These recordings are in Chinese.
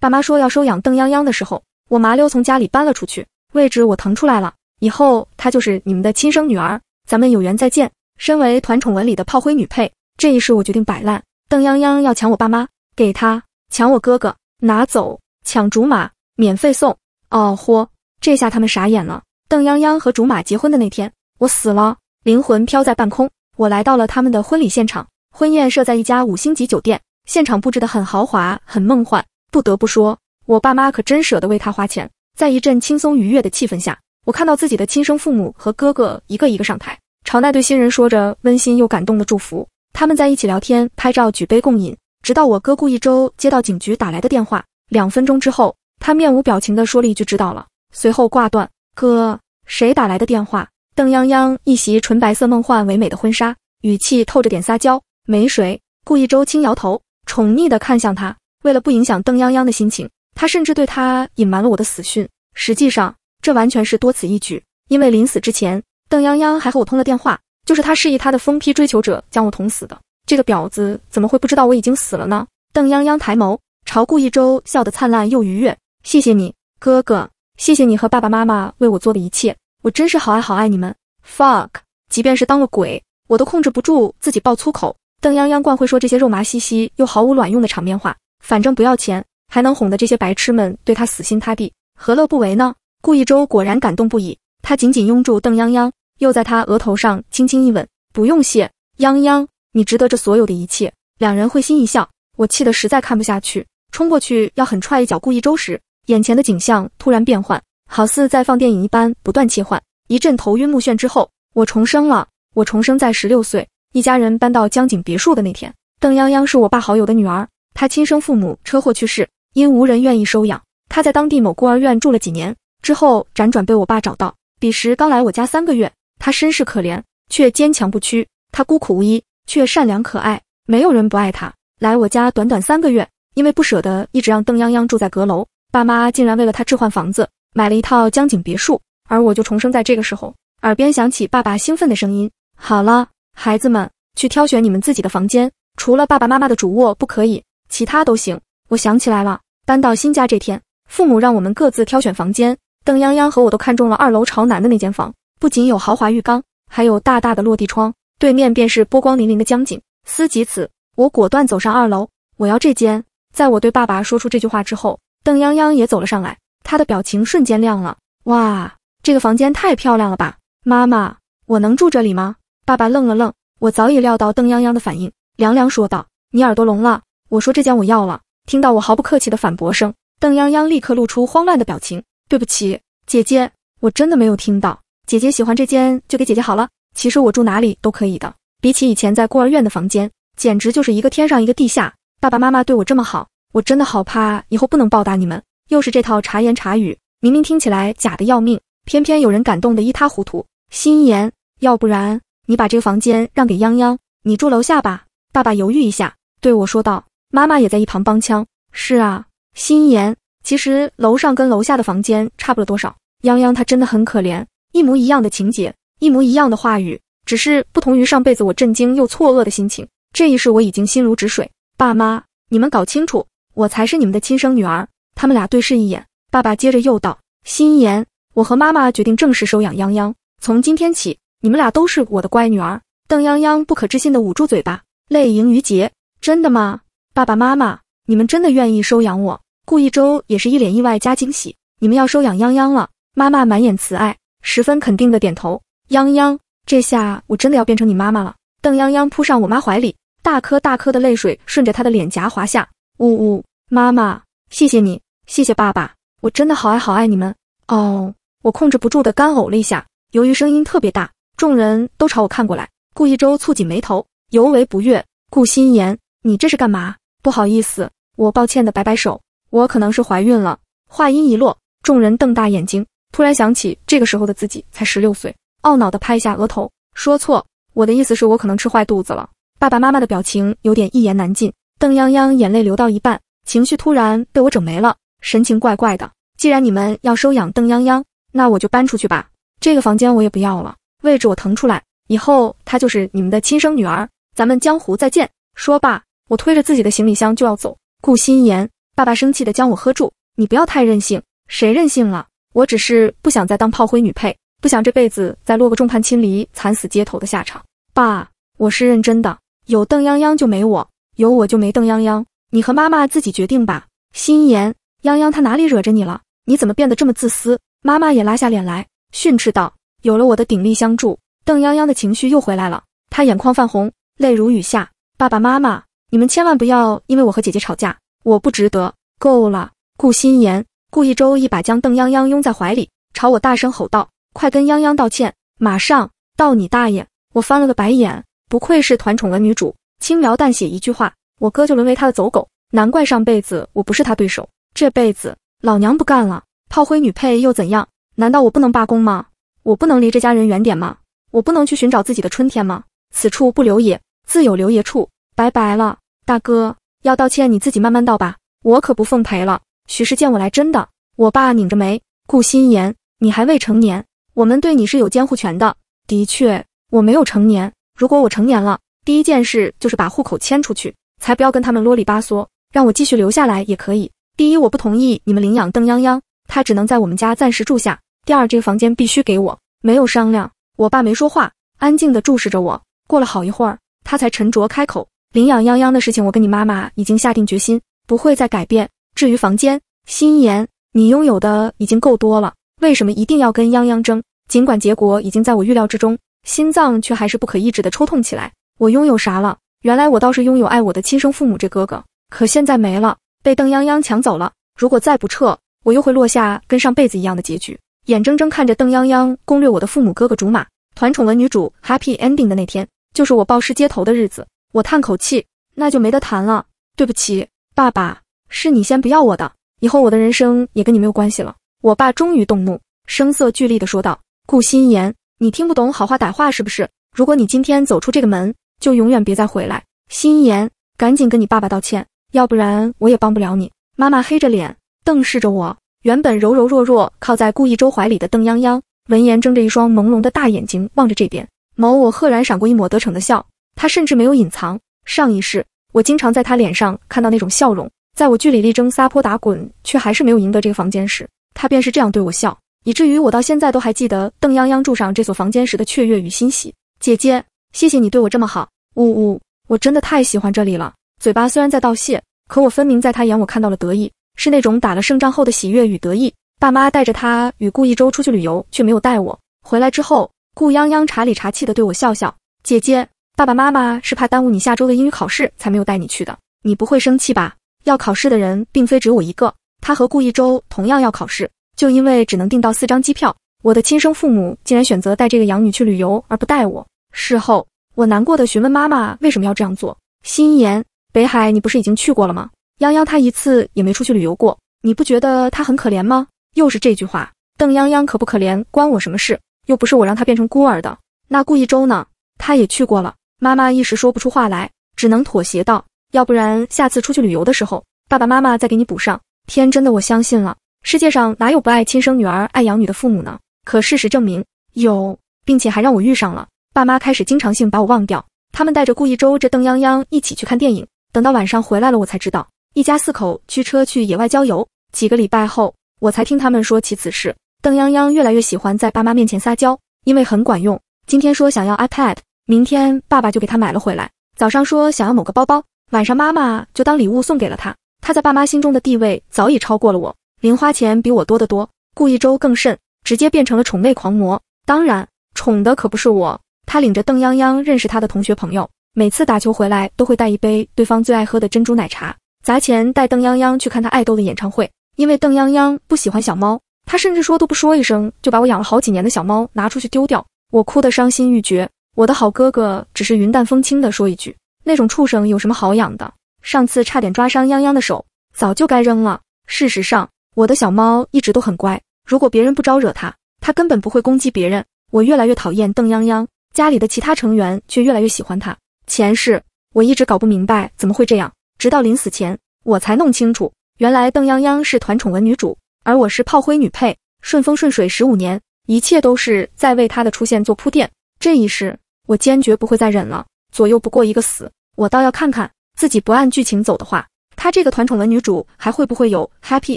爸妈说要收养邓泱泱的时候，我麻溜从家里搬了出去，位置我腾出来了。以后她就是你们的亲生女儿，咱们有缘再见。身为团宠文里的炮灰女配，这一世我决定摆烂。邓泱泱要抢我爸妈，给她抢我哥哥，拿走抢竹马，免费送。哦豁，这下他们傻眼了。邓泱泱和竹马结婚的那天，我死了，灵魂飘在半空，我来到了他们的婚礼现场。婚宴设在一家五星级酒店，现场布置的很豪华，很梦幻。不得不说，我爸妈可真舍得为他花钱。在一阵轻松愉悦的气氛下，我看到自己的亲生父母和哥哥一个一个上台，朝那对新人说着温馨又感动的祝福。他们在一起聊天、拍照、举杯共饮，直到我哥顾一周接到警局打来的电话。两分钟之后，他面无表情地说了一句“知道了”，随后挂断。哥，谁打来的电话？邓泱泱一袭纯白色梦幻唯美的婚纱，语气透着点撒娇。没谁。顾一周轻摇头，宠溺的看向他。为了不影响邓泱泱的心情，他甚至对他隐瞒了我的死讯。实际上，这完全是多此一举，因为临死之前，邓泱泱还和我通了电话，就是他示意他的疯批追求者将我捅死的。这个婊子怎么会不知道我已经死了呢？邓泱泱抬眸朝顾一周笑得灿烂又愉悦，谢谢你，哥哥，谢谢你和爸爸妈妈为我做的一切，我真是好爱好爱你们。fuck，即便是当了鬼，我都控制不住自己爆粗口。邓泱泱惯会说这些肉麻兮兮又毫无卵用的场面话。反正不要钱，还能哄得这些白痴们对他死心塌地，何乐不为呢？顾一周果然感动不已，他紧紧拥住邓泱泱，又在他额头上轻轻一吻。不用谢，泱泱，你值得这所有的一切。两人会心一笑。我气得实在看不下去，冲过去要狠踹一脚顾一周时，眼前的景象突然变换，好似在放电影一般，不断切换。一阵头晕目眩之后，我重生了。我重生在十六岁，一家人搬到江景别墅的那天。邓泱泱是我爸好友的女儿。他亲生父母车祸去世，因无人愿意收养，他在当地某孤儿院住了几年，之后辗转被我爸找到。彼时刚来我家三个月，他身世可怜，却坚强不屈。他孤苦无依，却善良可爱，没有人不爱他。来我家短短三个月，因为不舍得一直让邓泱泱住在阁楼，爸妈竟然为了他置换房子，买了一套江景别墅。而我就重生在这个时候，耳边响起爸爸兴奋的声音：“好了，孩子们，去挑选你们自己的房间，除了爸爸妈妈的主卧不可以。”其他都行。我想起来了，搬到新家这天，父母让我们各自挑选房间。邓泱泱和我都看中了二楼朝南的那间房，不仅有豪华浴缸，还有大大的落地窗，对面便是波光粼粼的江景。思及此，我果断走上二楼，我要这间。在我对爸爸说出这句话之后，邓泱泱也走了上来，他的表情瞬间亮了。哇，这个房间太漂亮了吧！妈妈，我能住这里吗？爸爸愣了愣，我早已料到邓泱泱的反应，凉凉说道：“你耳朵聋了？”我说这间我要了。听到我毫不客气的反驳声，邓泱泱立刻露出慌乱的表情。对不起，姐姐，我真的没有听到。姐姐喜欢这间就给姐姐好了。其实我住哪里都可以的。比起以前在孤儿院的房间，简直就是一个天上一个地下。爸爸妈妈对我这么好，我真的好怕以后不能报答你们。又是这套茶言茶语，明明听起来假的要命，偏偏有人感动的一塌糊涂。心言，要不然你把这个房间让给泱泱，你住楼下吧。爸爸犹豫一下，对我说道。妈妈也在一旁帮腔：“是啊，心妍，其实楼上跟楼下的房间差不了多少。泱泱她真的很可怜，一模一样的情节，一模一样的话语，只是不同于上辈子我震惊又错愕的心情，这一世我已经心如止水。爸妈，你们搞清楚，我才是你们的亲生女儿。”他们俩对视一眼，爸爸接着又道：“心妍，我和妈妈决定正式收养泱泱，从今天起，你们俩都是我的乖女儿。”邓泱泱不可置信地捂住嘴巴，泪盈于睫：“真的吗？”爸爸妈妈，你们真的愿意收养我？顾一周也是一脸意外加惊喜。你们要收养泱泱了？妈妈满眼慈爱，十分肯定的点头。泱泱，这下我真的要变成你妈妈了。邓泱泱扑上我妈怀里，大颗大颗的泪水顺着她的脸颊滑下。呜呜，妈妈，谢谢你，谢谢爸爸，我真的好爱好爱你们。哦，我控制不住的干呕了一下，由于声音特别大，众人都朝我看过来。顾一周蹙紧眉头，尤为不悦。顾心言。你这是干嘛？不好意思，我抱歉的摆摆手，我可能是怀孕了。话音一落，众人瞪大眼睛，突然想起这个时候的自己才十六岁，懊恼的拍一下额头，说错，我的意思是我可能吃坏肚子了。爸爸妈妈的表情有点一言难尽，邓泱泱眼泪流到一半，情绪突然被我整没了，神情怪怪的。既然你们要收养邓泱泱，那我就搬出去吧，这个房间我也不要了，位置我腾出来，以后她就是你们的亲生女儿，咱们江湖再见。说罢。我推着自己的行李箱就要走，顾心言，爸爸生气的将我喝住，你不要太任性，谁任性了？我只是不想再当炮灰女配，不想这辈子再落个众叛亲离、惨死街头的下场。爸，我是认真的，有邓泱泱就没我，有我就没邓泱泱，你和妈妈自己决定吧。心言，泱泱她哪里惹着你了？你怎么变得这么自私？妈妈也拉下脸来训斥道。有了我的鼎力相助，邓泱泱的情绪又回来了，她眼眶泛红，泪如雨下，爸爸妈妈。你们千万不要因为我和姐姐吵架，我不值得。够了，顾心言，顾一周一把将邓泱泱拥在怀里，朝我大声吼道：“快跟泱泱道歉，马上道你大爷！”我翻了个白眼，不愧是团宠文女主，轻描淡写一句话，我哥就沦为他的走狗，难怪上辈子我不是他对手，这辈子老娘不干了。炮灰女配又怎样？难道我不能罢工吗？我不能离这家人远点吗？我不能去寻找自己的春天吗？此处不留爷，自有留爷处。拜拜了，大哥，要道歉你自己慢慢道吧，我可不奉陪了。许是见我来真的，我爸拧着眉。顾心言，你还未成年，我们对你是有监护权的。的确，我没有成年。如果我成年了，第一件事就是把户口迁出去，才不要跟他们啰里吧嗦。让我继续留下来也可以。第一，我不同意你们领养邓泱泱，他只能在我们家暂时住下。第二，这个房间必须给我，没有商量。我爸没说话，安静地注视着我。过了好一会儿，他才沉着开口。领养泱泱的事情，我跟你妈妈已经下定决心，不会再改变。至于房间，心言，你拥有的已经够多了，为什么一定要跟泱泱争？尽管结果已经在我预料之中，心脏却还是不可抑制的抽痛起来。我拥有啥了？原来我倒是拥有爱我的亲生父母，这哥哥，可现在没了，被邓泱泱抢走了。如果再不撤，我又会落下跟上辈子一样的结局，眼睁睁看着邓泱泱攻略我的父母哥哥竹马，团宠文女主 happy ending 的那天，就是我暴尸街头的日子。我叹口气，那就没得谈了。对不起，爸爸，是你先不要我的，以后我的人生也跟你没有关系了。我爸终于动怒，声色俱厉的说道：“顾心言，你听不懂好话歹话是不是？如果你今天走出这个门，就永远别再回来。”心言，赶紧跟你爸爸道歉，要不然我也帮不了你。妈妈黑着脸瞪视着我，原本柔柔弱弱靠在顾一周怀里的邓泱泱，闻言睁着一双朦胧的大眼睛望着这边，眸我赫然闪过一抹得逞的笑。他甚至没有隐藏，上一世我经常在他脸上看到那种笑容。在我据理力争、撒泼打滚，却还是没有赢得这个房间时，他便是这样对我笑，以至于我到现在都还记得邓泱泱住上这所房间时的雀跃与欣喜。姐姐，谢谢你对我这么好。呜呜，我真的太喜欢这里了。嘴巴虽然在道谢，可我分明在他眼我看到了得意，是那种打了胜仗后的喜悦与得意。爸妈带着他与顾一周出去旅游，却没有带我。回来之后，顾泱泱茶里茶气的对我笑笑，姐姐。爸爸妈妈是怕耽误你下周的英语考试，才没有带你去的。你不会生气吧？要考试的人并非只有我一个，他和顾一周同样要考试。就因为只能订到四张机票，我的亲生父母竟然选择带这个养女去旅游，而不带我。事后，我难过的询问妈妈为什么要这样做。心言，北海你不是已经去过了吗？泱泱他一次也没出去旅游过，你不觉得他很可怜吗？又是这句话，邓泱泱可不可怜关我什么事？又不是我让他变成孤儿的。那顾一周呢？他也去过了。妈妈一时说不出话来，只能妥协道：“要不然下次出去旅游的时候，爸爸妈妈再给你补上。”天真的我相信了，世界上哪有不爱亲生女儿、爱养女的父母呢？可事实证明有，并且还让我遇上了。爸妈开始经常性把我忘掉，他们带着顾一周、这邓泱泱一起去看电影。等到晚上回来了，我才知道一家四口驱车去野外郊游。几个礼拜后，我才听他们说起此事。邓泱泱越来越喜欢在爸妈面前撒娇，因为很管用。今天说想要 iPad。明天爸爸就给他买了回来。早上说想要某个包包，晚上妈妈就当礼物送给了他。他在爸妈心中的地位早已超过了我，零花钱比我多得多，顾一周更甚，直接变成了宠妹狂魔。当然，宠的可不是我。他领着邓泱泱认识他的同学朋友，每次打球回来都会带一杯对方最爱喝的珍珠奶茶，砸钱带邓泱泱去看他爱豆的演唱会。因为邓泱泱不喜欢小猫，他甚至说都不说一声，就把我养了好几年的小猫拿出去丢掉，我哭得伤心欲绝。我的好哥哥只是云淡风轻地说一句：“那种畜生有什么好养的？上次差点抓伤泱泱的手，早就该扔了。”事实上，我的小猫一直都很乖，如果别人不招惹它，它根本不会攻击别人。我越来越讨厌邓泱泱，家里的其他成员却越来越喜欢它。前世我一直搞不明白怎么会这样，直到临死前我才弄清楚，原来邓泱泱是团宠文女主，而我是炮灰女配，顺风顺水十五年，一切都是在为她的出现做铺垫。这一世。我坚决不会再忍了，左右不过一个死，我倒要看看自己不按剧情走的话，她这个团宠文女主还会不会有 happy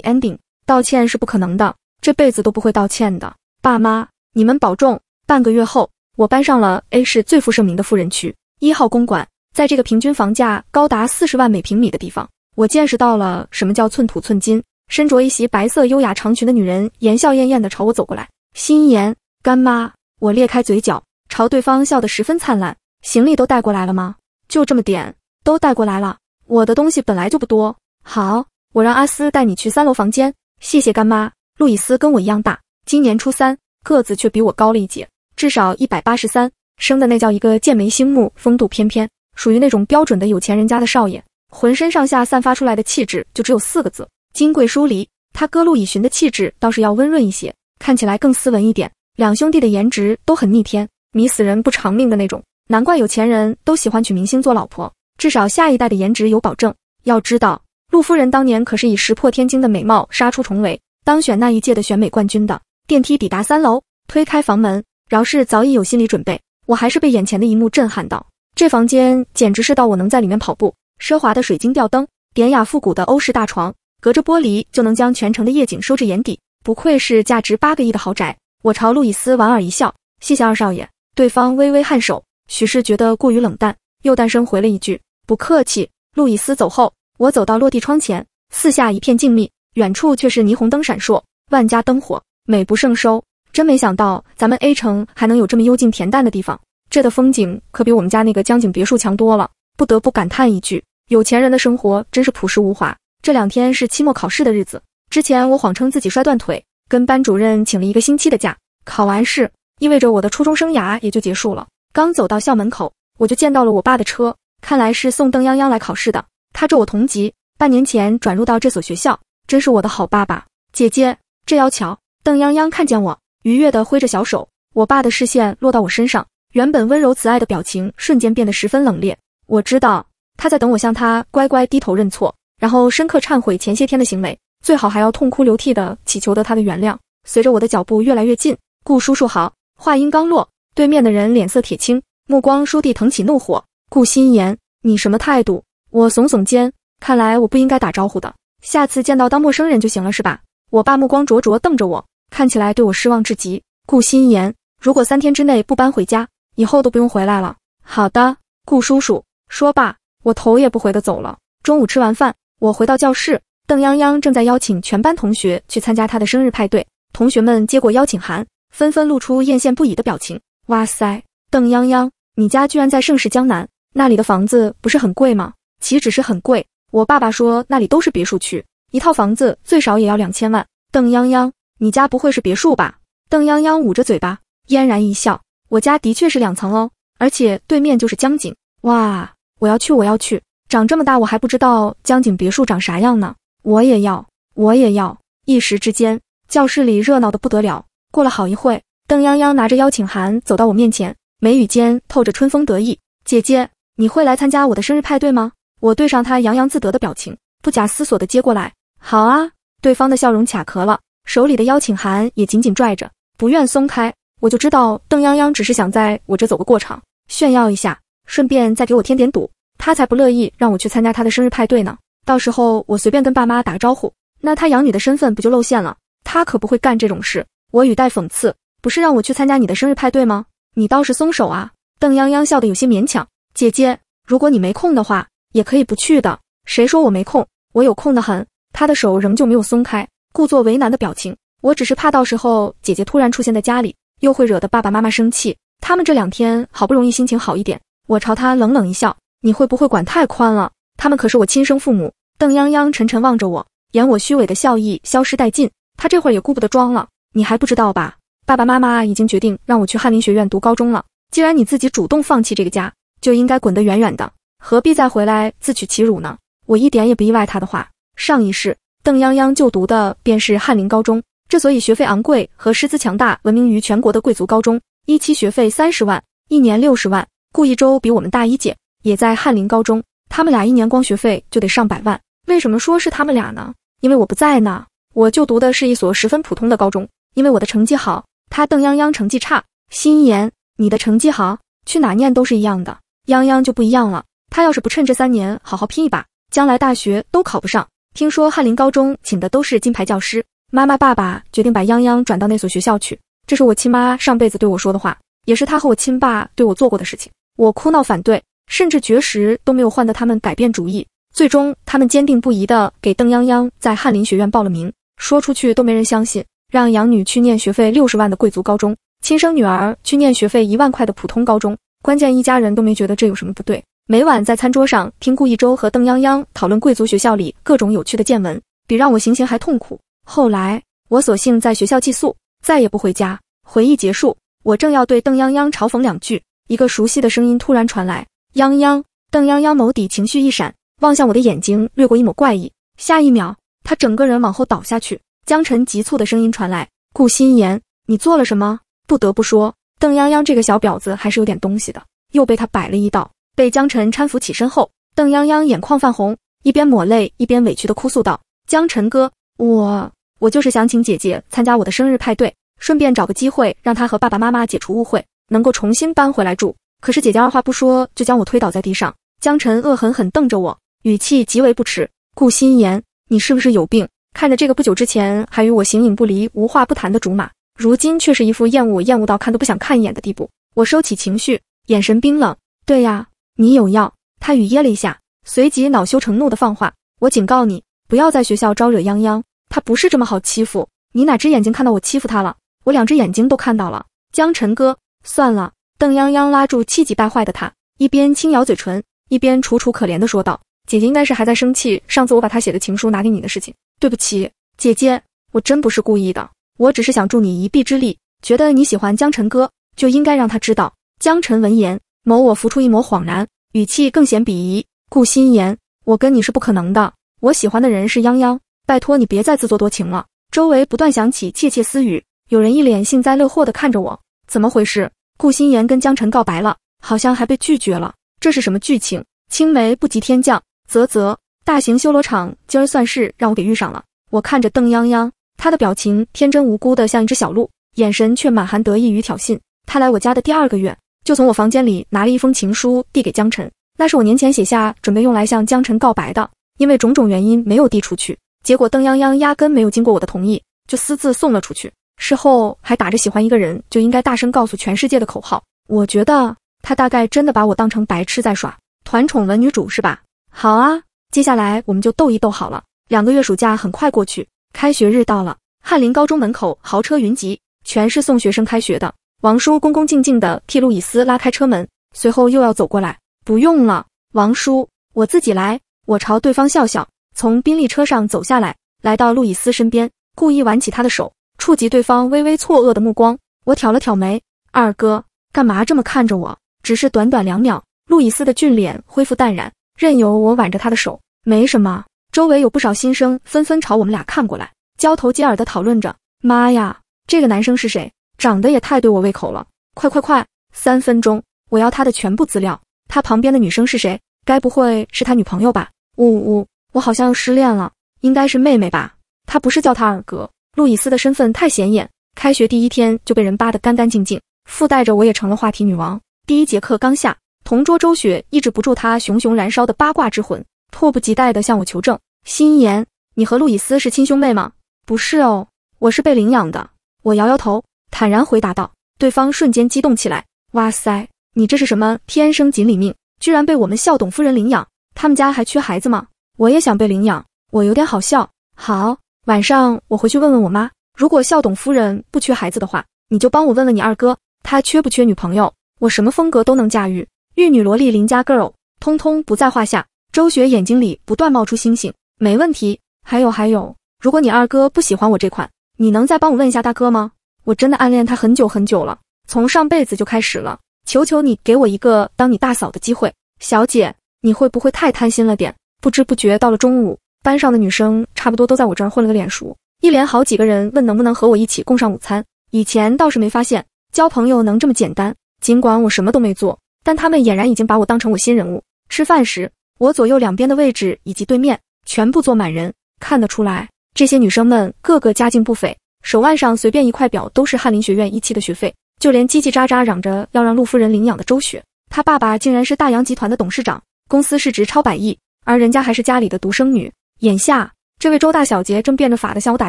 ending？道歉是不可能的，这辈子都不会道歉的。爸妈，你们保重。半个月后，我搬上了 A 市最负盛名的富人区一号公馆，在这个平均房价高达四十万每平米的地方，我见识到了什么叫寸土寸金。身着一袭白色优雅长裙的女人，言笑晏晏的朝我走过来。心言干妈，我裂开嘴角。朝对方笑得十分灿烂，行李都带过来了吗？就这么点，都带过来了。我的东西本来就不多。好，我让阿斯带你去三楼房间。谢谢干妈。路易斯跟我一样大，今年初三，个子却比我高了一截，至少一百八十三，生的那叫一个剑眉星目，风度翩翩，属于那种标准的有钱人家的少爷，浑身上下散发出来的气质就只有四个字：金贵疏离。他哥陆以寻的气质倒是要温润一些，看起来更斯文一点。两兄弟的颜值都很逆天。迷死人不偿命的那种，难怪有钱人都喜欢娶明星做老婆，至少下一代的颜值有保证。要知道，陆夫人当年可是以石破天惊的美貌杀出重围，当选那一届的选美冠军的。电梯抵达三楼，推开房门，饶是早已有心理准备，我还是被眼前的一幕震撼到。这房间简直是到我能在里面跑步。奢华的水晶吊灯，典雅复古的欧式大床，隔着玻璃就能将全城的夜景收至眼底。不愧是价值八个亿的豪宅。我朝路易斯莞尔一笑，谢谢二少爷。对方微微颔首，许是觉得过于冷淡，又淡声回了一句：“不客气。”路易斯走后，我走到落地窗前，四下一片静谧，远处却是霓虹灯闪烁，万家灯火，美不胜收。真没想到咱们 A 城还能有这么幽静恬淡的地方，这的风景可比我们家那个江景别墅强多了，不得不感叹一句：有钱人的生活真是朴实无华。这两天是期末考试的日子，之前我谎称自己摔断腿，跟班主任请了一个星期的假。考完试。意味着我的初中生涯也就结束了。刚走到校门口，我就见到了我爸的车，看来是送邓泱泱来考试的。他这我同级，半年前转入到这所学校，真是我的好爸爸。姐姐，这要巧！邓泱泱看见我，愉悦地挥着小手。我爸的视线落到我身上，原本温柔慈爱的表情瞬间变得十分冷冽。我知道他在等我向他乖乖低头认错，然后深刻忏悔前些天的行为，最好还要痛哭流涕地祈求得他的原谅。随着我的脚步越来越近，顾叔叔好。话音刚落，对面的人脸色铁青，目光倏地腾起怒火。顾心言，你什么态度？我耸耸肩，看来我不应该打招呼的，下次见到当陌生人就行了，是吧？我爸目光灼灼瞪着我，看起来对我失望至极。顾心言，如果三天之内不搬回家，以后都不用回来了。好的，顾叔叔。说罢，我头也不回地走了。中午吃完饭，我回到教室，邓泱泱正在邀请全班同学去参加他的生日派对，同学们接过邀请函。纷纷露出艳羡不已的表情。哇塞，邓泱泱，你家居然在盛世江南，那里的房子不是很贵吗？岂止是很贵？我爸爸说那里都是别墅区，一套房子最少也要两千万。邓泱泱，你家不会是别墅吧？邓泱泱捂着嘴巴，嫣然一笑：“我家的确是两层哦，而且对面就是江景。”哇，我要去，我要去！长这么大我还不知道江景别墅长啥样呢。我也要，我也要！一时之间，教室里热闹的不得了。过了好一会邓泱泱拿着邀请函走到我面前，眉宇间透着春风得意。姐姐，你会来参加我的生日派对吗？我对上他洋洋自得的表情，不假思索地接过来。好啊！对方的笑容卡壳了，手里的邀请函也紧紧拽着，不愿松开。我就知道邓泱泱只是想在我这走个过场，炫耀一下，顺便再给我添点堵。他才不乐意让我去参加他的生日派对呢。到时候我随便跟爸妈打个招呼，那他养女的身份不就露馅了？他可不会干这种事。我语带讽刺，不是让我去参加你的生日派对吗？你倒是松手啊！邓泱泱笑得有些勉强。姐姐，如果你没空的话，也可以不去的。谁说我没空？我有空的很。他的手仍旧没有松开，故作为难的表情。我只是怕到时候姐姐突然出现在家里，又会惹得爸爸妈妈生气。他们这两天好不容易心情好一点。我朝他冷冷一笑，你会不会管太宽了？他们可是我亲生父母。邓泱泱沉沉望着我，眼我虚伪的笑意消失殆尽。他这会儿也顾不得装了。你还不知道吧？爸爸妈妈已经决定让我去翰林学院读高中了。既然你自己主动放弃这个家，就应该滚得远远的，何必再回来自取其辱呢？我一点也不意外他的话。上一世，邓泱泱就读的便是翰林高中，之所以学费昂贵和师资强大，闻名于全国的贵族高中。一期学费三十万，一年六十万。顾一周比我们大一届，也在翰林高中。他们俩一年光学费就得上百万。为什么说是他们俩呢？因为我不在呢，我就读的是一所十分普通的高中。因为我的成绩好，他邓泱泱成绩差。心言，你的成绩好，去哪念都是一样的，泱泱就不一样了。他要是不趁这三年好好拼一把，将来大学都考不上。听说翰林高中请的都是金牌教师，妈妈爸爸决定把泱泱转到那所学校去。这是我亲妈上辈子对我说的话，也是他和我亲爸对我做过的事情。我哭闹反对，甚至绝食都没有换得他们改变主意。最终，他们坚定不移的给邓泱泱在翰林学院报了名。说出去都没人相信。让养女去念学费六十万的贵族高中，亲生女儿去念学费一万块的普通高中。关键一家人都没觉得这有什么不对。每晚在餐桌上听顾一周和邓泱泱讨论贵族学校里各种有趣的见闻，比让我行刑还痛苦。后来我索性在学校寄宿，再也不回家。回忆结束，我正要对邓泱泱嘲讽两句，一个熟悉的声音突然传来：“泱泱。”邓泱泱眸底情绪一闪，望向我的眼睛掠过一抹怪异。下一秒，她整个人往后倒下去。江晨急促的声音传来：“顾心言，你做了什么？”不得不说，邓泱泱这个小婊子还是有点东西的，又被他摆了一道。被江晨搀扶起身后，邓泱泱眼眶泛红，一边抹泪，一边委屈的哭诉道：“江晨哥，我我就是想请姐姐参加我的生日派对，顺便找个机会让她和爸爸妈妈解除误会，能够重新搬回来住。可是姐姐二话不说就将我推倒在地上。”江晨恶狠狠瞪着我，语气极为不耻：“顾心言，你是不是有病？”看着这个不久之前还与我形影不离、无话不谈的竹马，如今却是一副厌恶我、厌恶到看都不想看一眼的地步。我收起情绪，眼神冰冷。对呀，你有药？他语噎了一下，随即恼羞成怒的放话：“我警告你，不要在学校招惹泱泱，她不是这么好欺负。你哪只眼睛看到我欺负她了？我两只眼睛都看到了。”江晨哥，算了。邓泱泱拉住气急败坏的他，一边轻咬嘴唇，一边楚楚可怜的说道：“姐姐应该是还在生气，上次我把她写的情书拿给你的事情。”对不起，姐姐，我真不是故意的。我只是想助你一臂之力，觉得你喜欢江晨哥，就应该让他知道。江晨闻言，眸我浮出一抹恍然，语气更显鄙夷。顾心言，我跟你是不可能的。我喜欢的人是泱泱，拜托你别再自作多情了。周围不断响起窃窃私语，有人一脸幸灾乐祸地看着我。怎么回事？顾心言跟江晨告白了，好像还被拒绝了。这是什么剧情？青梅不及天降，啧啧。大型修罗场，今儿算是让我给遇上了。我看着邓泱泱，他的表情天真无辜的像一只小鹿，眼神却满含得意与挑衅。他来我家的第二个月，就从我房间里拿了一封情书递给江晨，那是我年前写下准备用来向江晨告白的，因为种种原因没有递出去。结果邓泱泱压根没有经过我的同意，就私自送了出去。事后还打着喜欢一个人就应该大声告诉全世界的口号，我觉得他大概真的把我当成白痴在耍团宠文女主是吧？好啊。接下来我们就斗一斗好了。两个月暑假很快过去，开学日到了。翰林高中门口豪车云集，全是送学生开学的。王叔恭恭敬敬地替路易斯拉开车门，随后又要走过来。不用了，王叔，我自己来。我朝对方笑笑，从宾利车上走下来，来到路易斯身边，故意挽起他的手，触及对方微微错愕的目光，我挑了挑眉。二哥，干嘛这么看着我？只是短短两秒，路易斯的俊脸恢复淡然。任由我挽着他的手，没什么。周围有不少新生纷纷朝我们俩看过来，交头接耳的讨论着：“妈呀，这个男生是谁？长得也太对我胃口了！”快快快，三分钟，我要他的全部资料。他旁边的女生是谁？该不会是他女朋友吧？呜呜我好像要失恋了。应该是妹妹吧？他不是叫他二哥？路易斯的身份太显眼，开学第一天就被人扒得干干净净，附带着我也成了话题女王。第一节课刚下。同桌周雪抑制不住她熊熊燃烧的八卦之魂，迫不及待地向我求证：“心言，你和路易斯是亲兄妹吗？”“不是哦，我是被领养的。”我摇摇头，坦然回答道。对方瞬间激动起来：“哇塞，你这是什么天生锦鲤命？居然被我们校董夫人领养？他们家还缺孩子吗？”“我也想被领养。”我有点好笑。好，晚上我回去问问我妈，如果校董夫人不缺孩子的话，你就帮我问问你二哥，他缺不缺女朋友？我什么风格都能驾驭。玉女萝莉、邻家 girl，通通不在话下。周雪眼睛里不断冒出星星，没问题。还有还有，如果你二哥不喜欢我这款，你能再帮我问一下大哥吗？我真的暗恋他很久很久了，从上辈子就开始了。求求你给我一个当你大嫂的机会，小姐，你会不会太贪心了点？不知不觉到了中午，班上的女生差不多都在我这儿混了个脸熟，一连好几个人问能不能和我一起共上午餐。以前倒是没发现交朋友能这么简单，尽管我什么都没做。但他们俨然已经把我当成我新人物。吃饭时，我左右两边的位置以及对面全部坐满人，看得出来，这些女生们个个家境不菲，手腕上随便一块表都是翰林学院一期的学费。就连叽叽喳喳嚷着要让陆夫人领养的周雪，她爸爸竟然是大洋集团的董事长，公司市值超百亿，而人家还是家里的独生女。眼下，这位周大小姐正变着法的向我打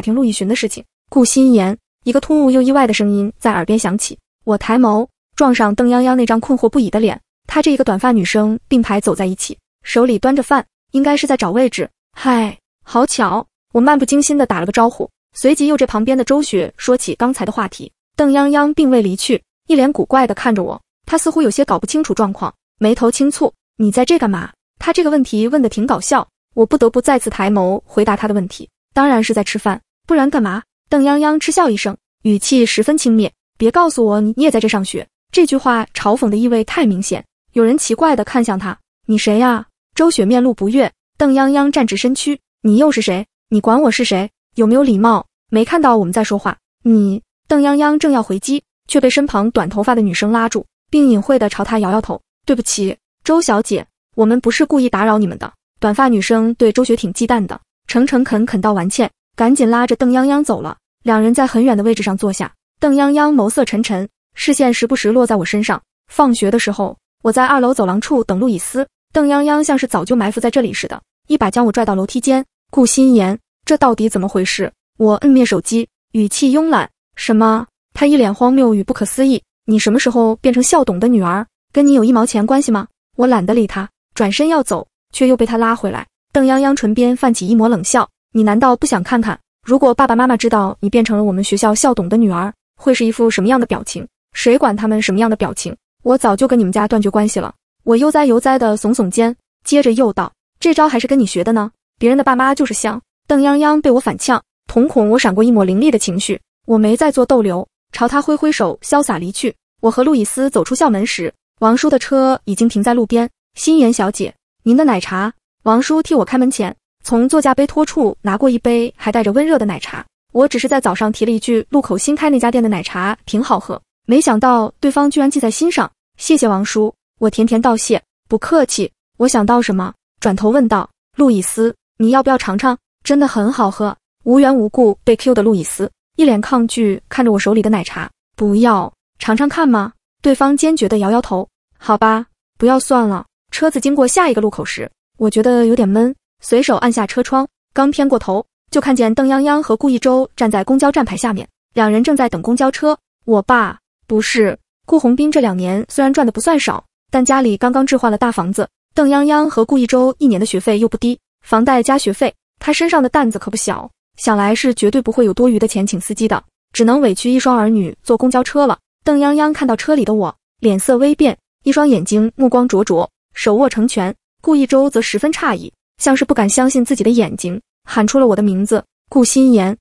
听陆亦寻的事情。顾心言，一个突兀又意外的声音在耳边响起，我抬眸。撞上邓泱泱那张困惑不已的脸，她这一个短发女生并排走在一起，手里端着饭，应该是在找位置。嗨，好巧！我漫不经心的打了个招呼，随即又这旁边的周雪说起刚才的话题。邓泱泱并未离去，一脸古怪的看着我，她似乎有些搞不清楚状况，眉头轻蹙。你在这干嘛？她这个问题问的挺搞笑，我不得不再次抬眸回答她的问题，当然是在吃饭，不然干嘛？邓泱泱嗤笑一声，语气十分轻蔑，别告诉我你也在这上学。这句话嘲讽的意味太明显，有人奇怪的看向他，你谁呀？周雪面露不悦，邓泱泱站直身躯，你又是谁？你管我是谁？有没有礼貌？没看到我们在说话？你邓泱泱正要回击，却被身旁短头发的女生拉住，并隐晦的朝他摇摇头，对不起，周小姐，我们不是故意打扰你们的。短发女生对周雪挺忌惮的，诚诚恳恳道完歉，赶紧拉着邓泱泱走了。两人在很远的位置上坐下，邓泱泱眸色沉沉。视线时不时落在我身上。放学的时候，我在二楼走廊处等路易斯。邓泱泱像是早就埋伏在这里似的，一把将我拽到楼梯间。顾心言，这到底怎么回事？我摁灭手机，语气慵懒。什么？他一脸荒谬与不可思议。你什么时候变成校董的女儿？跟你有一毛钱关系吗？我懒得理他，转身要走，却又被他拉回来。邓泱泱唇边泛起一抹冷笑。你难道不想看看，如果爸爸妈妈知道你变成了我们学校校董的女儿，会是一副什么样的表情？谁管他们什么样的表情？我早就跟你们家断绝关系了。我悠哉悠哉地耸耸肩，接着又道：“这招还是跟你学的呢。别人的爸妈就是香。”邓泱泱被我反呛，瞳孔我闪过一抹凌厉的情绪。我没再做逗留，朝他挥挥手，潇洒离去。我和路易斯走出校门时，王叔的车已经停在路边。心妍小姐，您的奶茶。王叔替我开门前，从座驾杯托处拿过一杯还带着温热的奶茶。我只是在早上提了一句，路口新开那家店的奶茶挺好喝。没想到对方居然记在心上，谢谢王叔，我甜甜道谢。不客气。我想到什么，转头问道：“路易斯，你要不要尝尝？真的很好喝。”无缘无故被 Q 的路易斯一脸抗拒，看着我手里的奶茶，不要尝尝看吗？对方坚决的摇摇头。好吧，不要算了。车子经过下一个路口时，我觉得有点闷，随手按下车窗。刚偏过头，就看见邓泱泱和顾一周站在公交站牌下面，两人正在等公交车。我爸。不是顾洪斌这两年虽然赚的不算少，但家里刚刚置换了大房子，邓泱泱和顾一周一年的学费又不低，房贷加学费，他身上的担子可不小，想来是绝对不会有多余的钱请司机的，只能委屈一双儿女坐公交车了。邓泱泱看到车里的我，脸色微变，一双眼睛目光灼灼，手握成拳。顾一周则十分诧异，像是不敢相信自己的眼睛，喊出了我的名字。顾心言，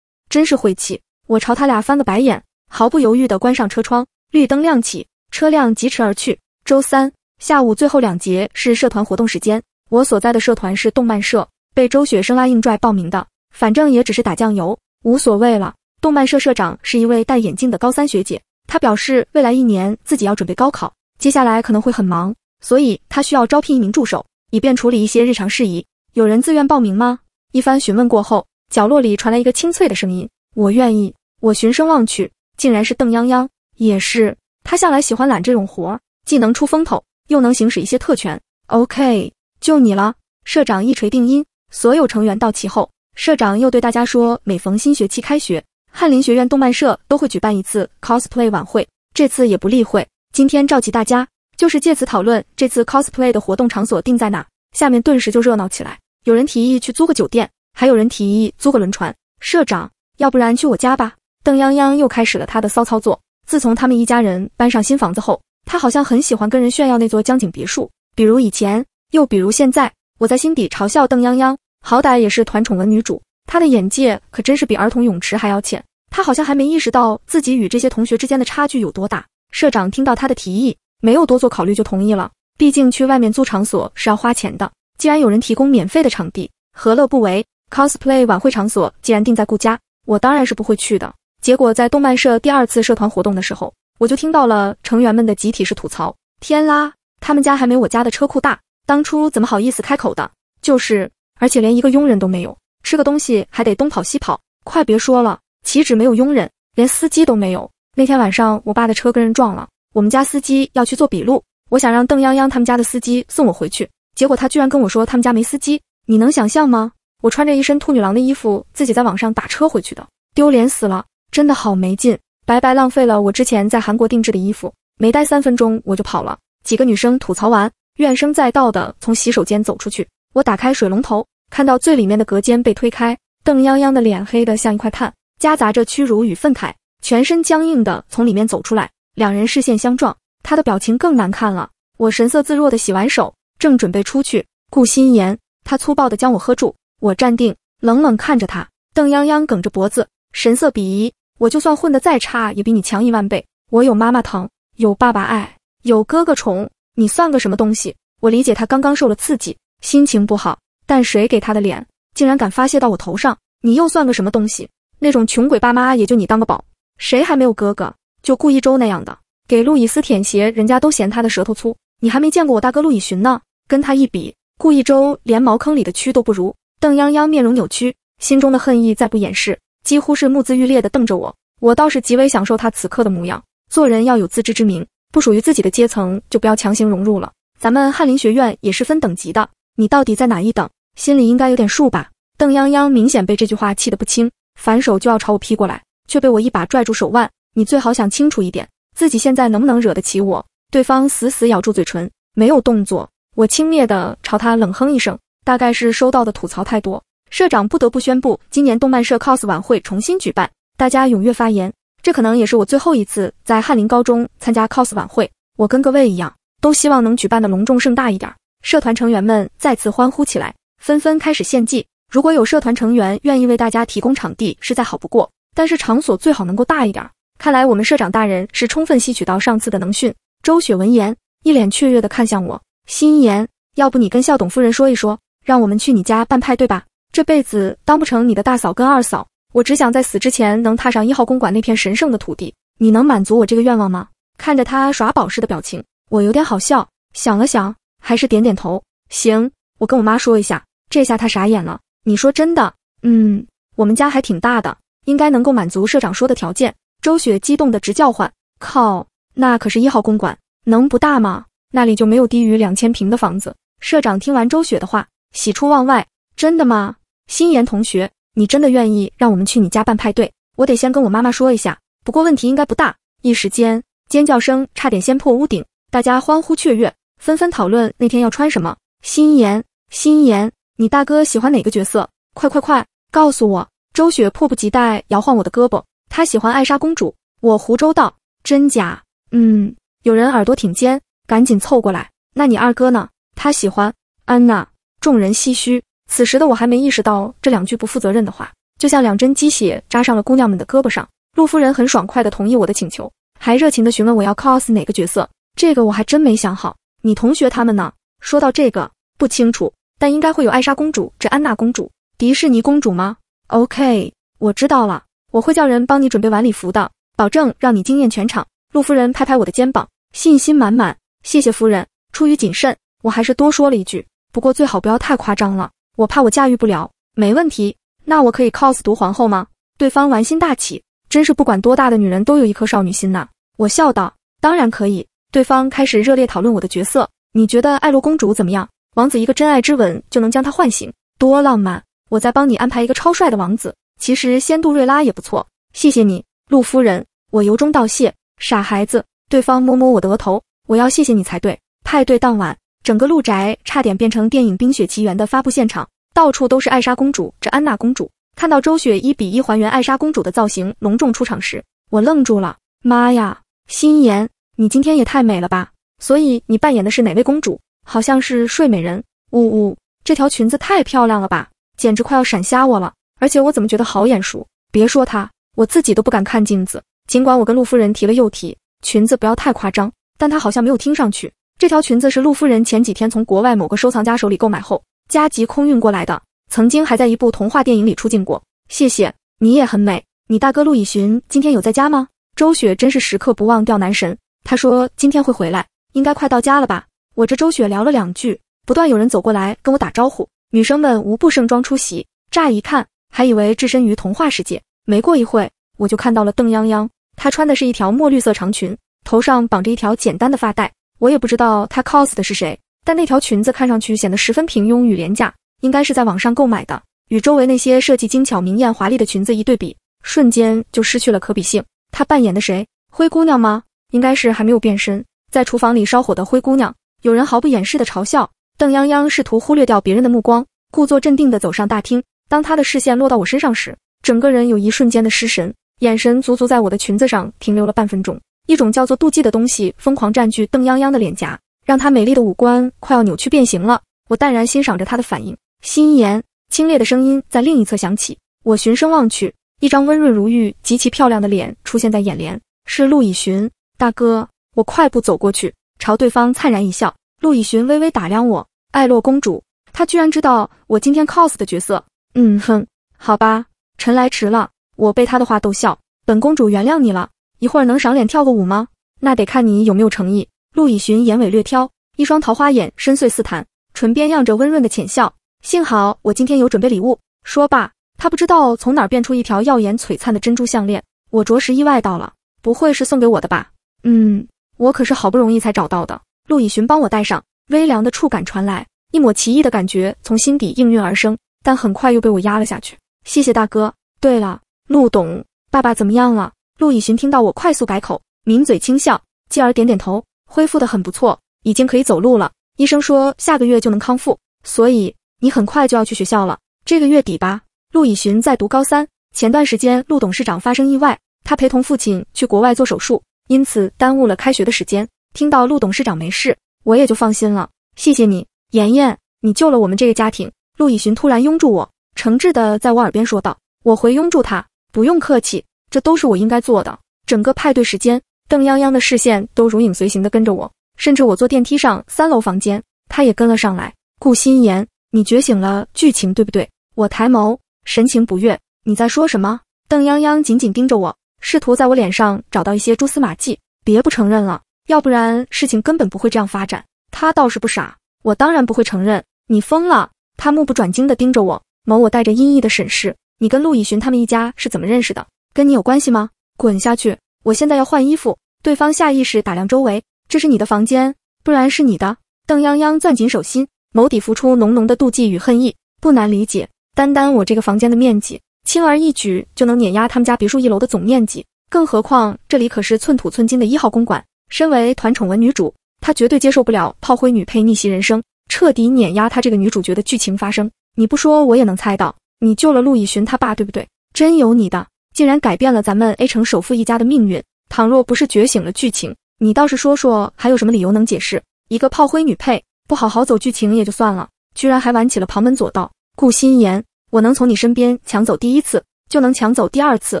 真是晦气！我朝他俩翻个白眼。毫不犹豫地关上车窗，绿灯亮起，车辆疾驰而去。周三下午最后两节是社团活动时间，我所在的社团是动漫社，被周雪生拉硬拽报名的，反正也只是打酱油，无所谓了。动漫社社长是一位戴眼镜的高三学姐，她表示未来一年自己要准备高考，接下来可能会很忙，所以她需要招聘一名助手，以便处理一些日常事宜。有人自愿报名吗？一番询问过后，角落里传来一个清脆的声音：“我愿意。”我循声望去。竟然是邓泱泱，也是他向来喜欢揽这种活儿，既能出风头，又能行使一些特权。OK，就你了，社长一锤定音。所有成员到齐后，社长又对大家说，每逢新学期开学，翰林学院动漫社都会举办一次 cosplay 晚会，这次也不例会。今天召集大家，就是借此讨论这次 cosplay 的活动场所定在哪。下面顿时就热闹起来，有人提议去租个酒店，还有人提议租个轮船。社长，要不然去我家吧。邓泱泱又开始了他的骚操作。自从他们一家人搬上新房子后，他好像很喜欢跟人炫耀那座江景别墅，比如以前，又比如现在。我在心底嘲笑邓泱泱，好歹也是团宠文女主，她的眼界可真是比儿童泳池还要浅。她好像还没意识到自己与这些同学之间的差距有多大。社长听到他的提议，没有多做考虑就同意了。毕竟去外面租场所是要花钱的，既然有人提供免费的场地，何乐不为？Cosplay 晚会场所既然定在顾家，我当然是不会去的。结果在动漫社第二次社团活动的时候，我就听到了成员们的集体式吐槽。天啦，他们家还没我家的车库大，当初怎么好意思开口的？就是，而且连一个佣人都没有，吃个东西还得东跑西跑。快别说了，岂止没有佣人，连司机都没有。那天晚上我爸的车跟人撞了，我们家司机要去做笔录，我想让邓泱泱他们家的司机送我回去，结果他居然跟我说他们家没司机。你能想象吗？我穿着一身兔女郎的衣服自己在网上打车回去的，丢脸死了。真的好没劲，白白浪费了我之前在韩国定制的衣服。没待三分钟我就跑了。几个女生吐槽完，怨声载道的从洗手间走出去。我打开水龙头，看到最里面的隔间被推开，邓泱泱的脸黑的像一块炭，夹杂着屈辱与愤慨，全身僵硬的从里面走出来。两人视线相撞，他的表情更难看了。我神色自若的洗完手，正准备出去，顾心言他粗暴的将我喝住。我站定，冷冷看着他。邓泱泱梗着脖子，神色鄙夷。我就算混得再差，也比你强一万倍。我有妈妈疼，有爸爸爱，有哥哥宠，你算个什么东西？我理解他刚刚受了刺激，心情不好，但谁给他的脸，竟然敢发泄到我头上？你又算个什么东西？那种穷鬼爸妈也就你当个宝，谁还没有哥哥？就顾一周那样的，给路易斯舔鞋，人家都嫌他的舌头粗，你还没见过我大哥陆以寻呢，跟他一比，顾一周连茅坑里的蛆都不如。邓泱泱面容扭曲，心中的恨意再不掩饰。几乎是目眦欲裂地瞪着我，我倒是极为享受他此刻的模样。做人要有自知之明，不属于自己的阶层就不要强行融入了。咱们翰林学院也是分等级的，你到底在哪一等？心里应该有点数吧？邓泱泱明显被这句话气得不轻，反手就要朝我劈过来，却被我一把拽住手腕。你最好想清楚一点，自己现在能不能惹得起我？对方死死咬住嘴唇，没有动作。我轻蔑地朝他冷哼一声，大概是收到的吐槽太多。社长不得不宣布，今年动漫社 cos 晚会重新举办，大家踊跃发言。这可能也是我最后一次在翰林高中参加 cos 晚会。我跟各位一样，都希望能举办的隆重盛大一点。社团成员们再次欢呼起来，纷纷开始献祭。如果有社团成员愿意为大家提供场地，是再好不过。但是场所最好能够大一点。看来我们社长大人是充分吸取到上次的能训。周雪闻言，一脸雀跃的看向我，心言，要不你跟校董夫人说一说，让我们去你家办派对吧。这辈子当不成你的大嫂跟二嫂，我只想在死之前能踏上一号公馆那片神圣的土地。你能满足我这个愿望吗？看着他耍宝似的表情，我有点好笑。想了想，还是点点头。行，我跟我妈说一下。这下他傻眼了。你说真的？嗯，我们家还挺大的，应该能够满足社长说的条件。周雪激动的直叫唤。靠，那可是一号公馆，能不大吗？那里就没有低于两千平的房子。社长听完周雪的话，喜出望外。真的吗？心妍同学，你真的愿意让我们去你家办派对？我得先跟我妈妈说一下，不过问题应该不大。一时间，尖叫声差点掀破屋顶，大家欢呼雀跃，纷纷讨论那天要穿什么。心妍，心妍，你大哥喜欢哪个角色？快快快，告诉我！周雪迫不及待摇晃我的胳膊，他喜欢艾莎公主。我胡诌道，真假？嗯，有人耳朵挺尖，赶紧凑过来。那你二哥呢？他喜欢安娜。众人唏嘘。此时的我还没意识到这两句不负责任的话，就像两针鸡血扎上了姑娘们的胳膊上。陆夫人很爽快地同意我的请求，还热情地询问我要 cos 哪个角色。这个我还真没想好。你同学他们呢？说到这个不清楚，但应该会有艾莎公主、这安娜公主、迪士尼公主吗？OK，我知道了，我会叫人帮你准备晚礼服的，保证让你惊艳全场。陆夫人拍拍我的肩膀，信心满满。谢谢夫人。出于谨慎，我还是多说了一句，不过最好不要太夸张了。我怕我驾驭不了，没问题，那我可以 cos 毒皇后吗？对方玩心大起，真是不管多大的女人都有一颗少女心呐。我笑道，当然可以。对方开始热烈讨论我的角色，你觉得艾洛公主怎么样？王子一个真爱之吻就能将她唤醒，多浪漫！我再帮你安排一个超帅的王子，其实仙杜瑞拉也不错。谢谢你，陆夫人，我由衷道谢。傻孩子，对方摸摸我的额头，我要谢谢你才对。派对当晚。整个陆宅差点变成电影《冰雪奇缘》的发布现场，到处都是艾莎公主、这安娜公主。看到周雪一比一还原艾莎公主的造型隆重出场时，我愣住了。妈呀，心妍，你今天也太美了吧！所以你扮演的是哪位公主？好像是睡美人。呜呜，这条裙子太漂亮了吧，简直快要闪瞎我了。而且我怎么觉得好眼熟？别说她，我自己都不敢看镜子。尽管我跟陆夫人提了又提，裙子不要太夸张，但她好像没有听上去。这条裙子是陆夫人前几天从国外某个收藏家手里购买后，加急空运过来的。曾经还在一部童话电影里出镜过。谢谢你也很美。你大哥陆以寻今天有在家吗？周雪真是时刻不忘钓男神。他说今天会回来，应该快到家了吧？我这周雪聊了两句，不断有人走过来跟我打招呼。女生们无不盛装出席，乍一看还以为置身于童话世界。没过一会我就看到了邓泱泱。她穿的是一条墨绿色长裙，头上绑着一条简单的发带。我也不知道她 cos 的是谁，但那条裙子看上去显得十分平庸与廉价，应该是在网上购买的。与周围那些设计精巧、明艳华丽的裙子一对比，瞬间就失去了可比性。她扮演的谁？灰姑娘吗？应该是还没有变身，在厨房里烧火的灰姑娘。有人毫不掩饰的嘲笑，邓泱泱试图忽略掉别人的目光，故作镇定的走上大厅。当她的视线落到我身上时，整个人有一瞬间的失神，眼神足足在我的裙子上停留了半分钟。一种叫做妒忌的东西疯狂占据邓泱泱的脸颊，让她美丽的五官快要扭曲变形了。我淡然欣赏着她的反应，心言清冽的声音在另一侧响起。我循声望去，一张温润如玉、极其漂亮的脸出现在眼帘，是陆以寻大哥。我快步走过去，朝对方灿然一笑。陆以寻微微打量我，艾洛公主，她居然知道我今天 cos 的角色。嗯哼，好吧，臣来迟了。我被他的话逗笑，本公主原谅你了。一会儿能赏脸跳个舞吗？那得看你有没有诚意。陆以寻眼尾略挑，一双桃花眼深邃似潭，唇边漾着温润的浅笑。幸好我今天有准备礼物。说罢，他不知道从哪变出一条耀眼璀璨的珍珠项链，我着实意外到了。不会是送给我的吧？嗯，我可是好不容易才找到的。陆以寻帮我戴上，微凉的触感传来，一抹奇异的感觉从心底应运而生，但很快又被我压了下去。谢谢大哥。对了，陆董，爸爸怎么样了？陆以寻听到我快速改口，抿嘴轻笑，继而点点头，恢复的很不错，已经可以走路了。医生说下个月就能康复，所以你很快就要去学校了，这个月底吧。陆以寻在读高三，前段时间陆董事长发生意外，他陪同父亲去国外做手术，因此耽误了开学的时间。听到陆董事长没事，我也就放心了。谢谢你，妍妍，你救了我们这个家庭。陆以寻突然拥住我，诚挚的在我耳边说道：“我回拥住他，不用客气。”这都是我应该做的。整个派对时间，邓泱泱的视线都如影随形的跟着我，甚至我坐电梯上三楼房间，他也跟了上来。顾心言，你觉醒了剧情对不对？我抬眸，神情不悦。你在说什么？邓泱泱紧紧盯着我，试图在我脸上找到一些蛛丝马迹。别不承认了，要不然事情根本不会这样发展。他倒是不傻，我当然不会承认。你疯了？他目不转睛的盯着我，眸我带着阴翳的审视。你跟陆以寻他们一家是怎么认识的？跟你有关系吗？滚下去！我现在要换衣服。对方下意识打量周围，这是你的房间，不然是你的。邓泱泱攥紧手心，眸底浮出浓浓的妒忌与恨意，不难理解。单单我这个房间的面积，轻而易举就能碾压他们家别墅一楼的总面积，更何况这里可是寸土寸金的一号公馆。身为团宠文女主，她绝对接受不了炮灰女配逆袭人生，彻底碾压她这个女主角的剧情发生。你不说我也能猜到，你救了陆以寻他爸，对不对？真有你的！竟然改变了咱们 A 城首富一家的命运。倘若不是觉醒了剧情，你倒是说说还有什么理由能解释一个炮灰女配不好好走剧情也就算了，居然还玩起了旁门左道。顾心言，我能从你身边抢走第一次，就能抢走第二次。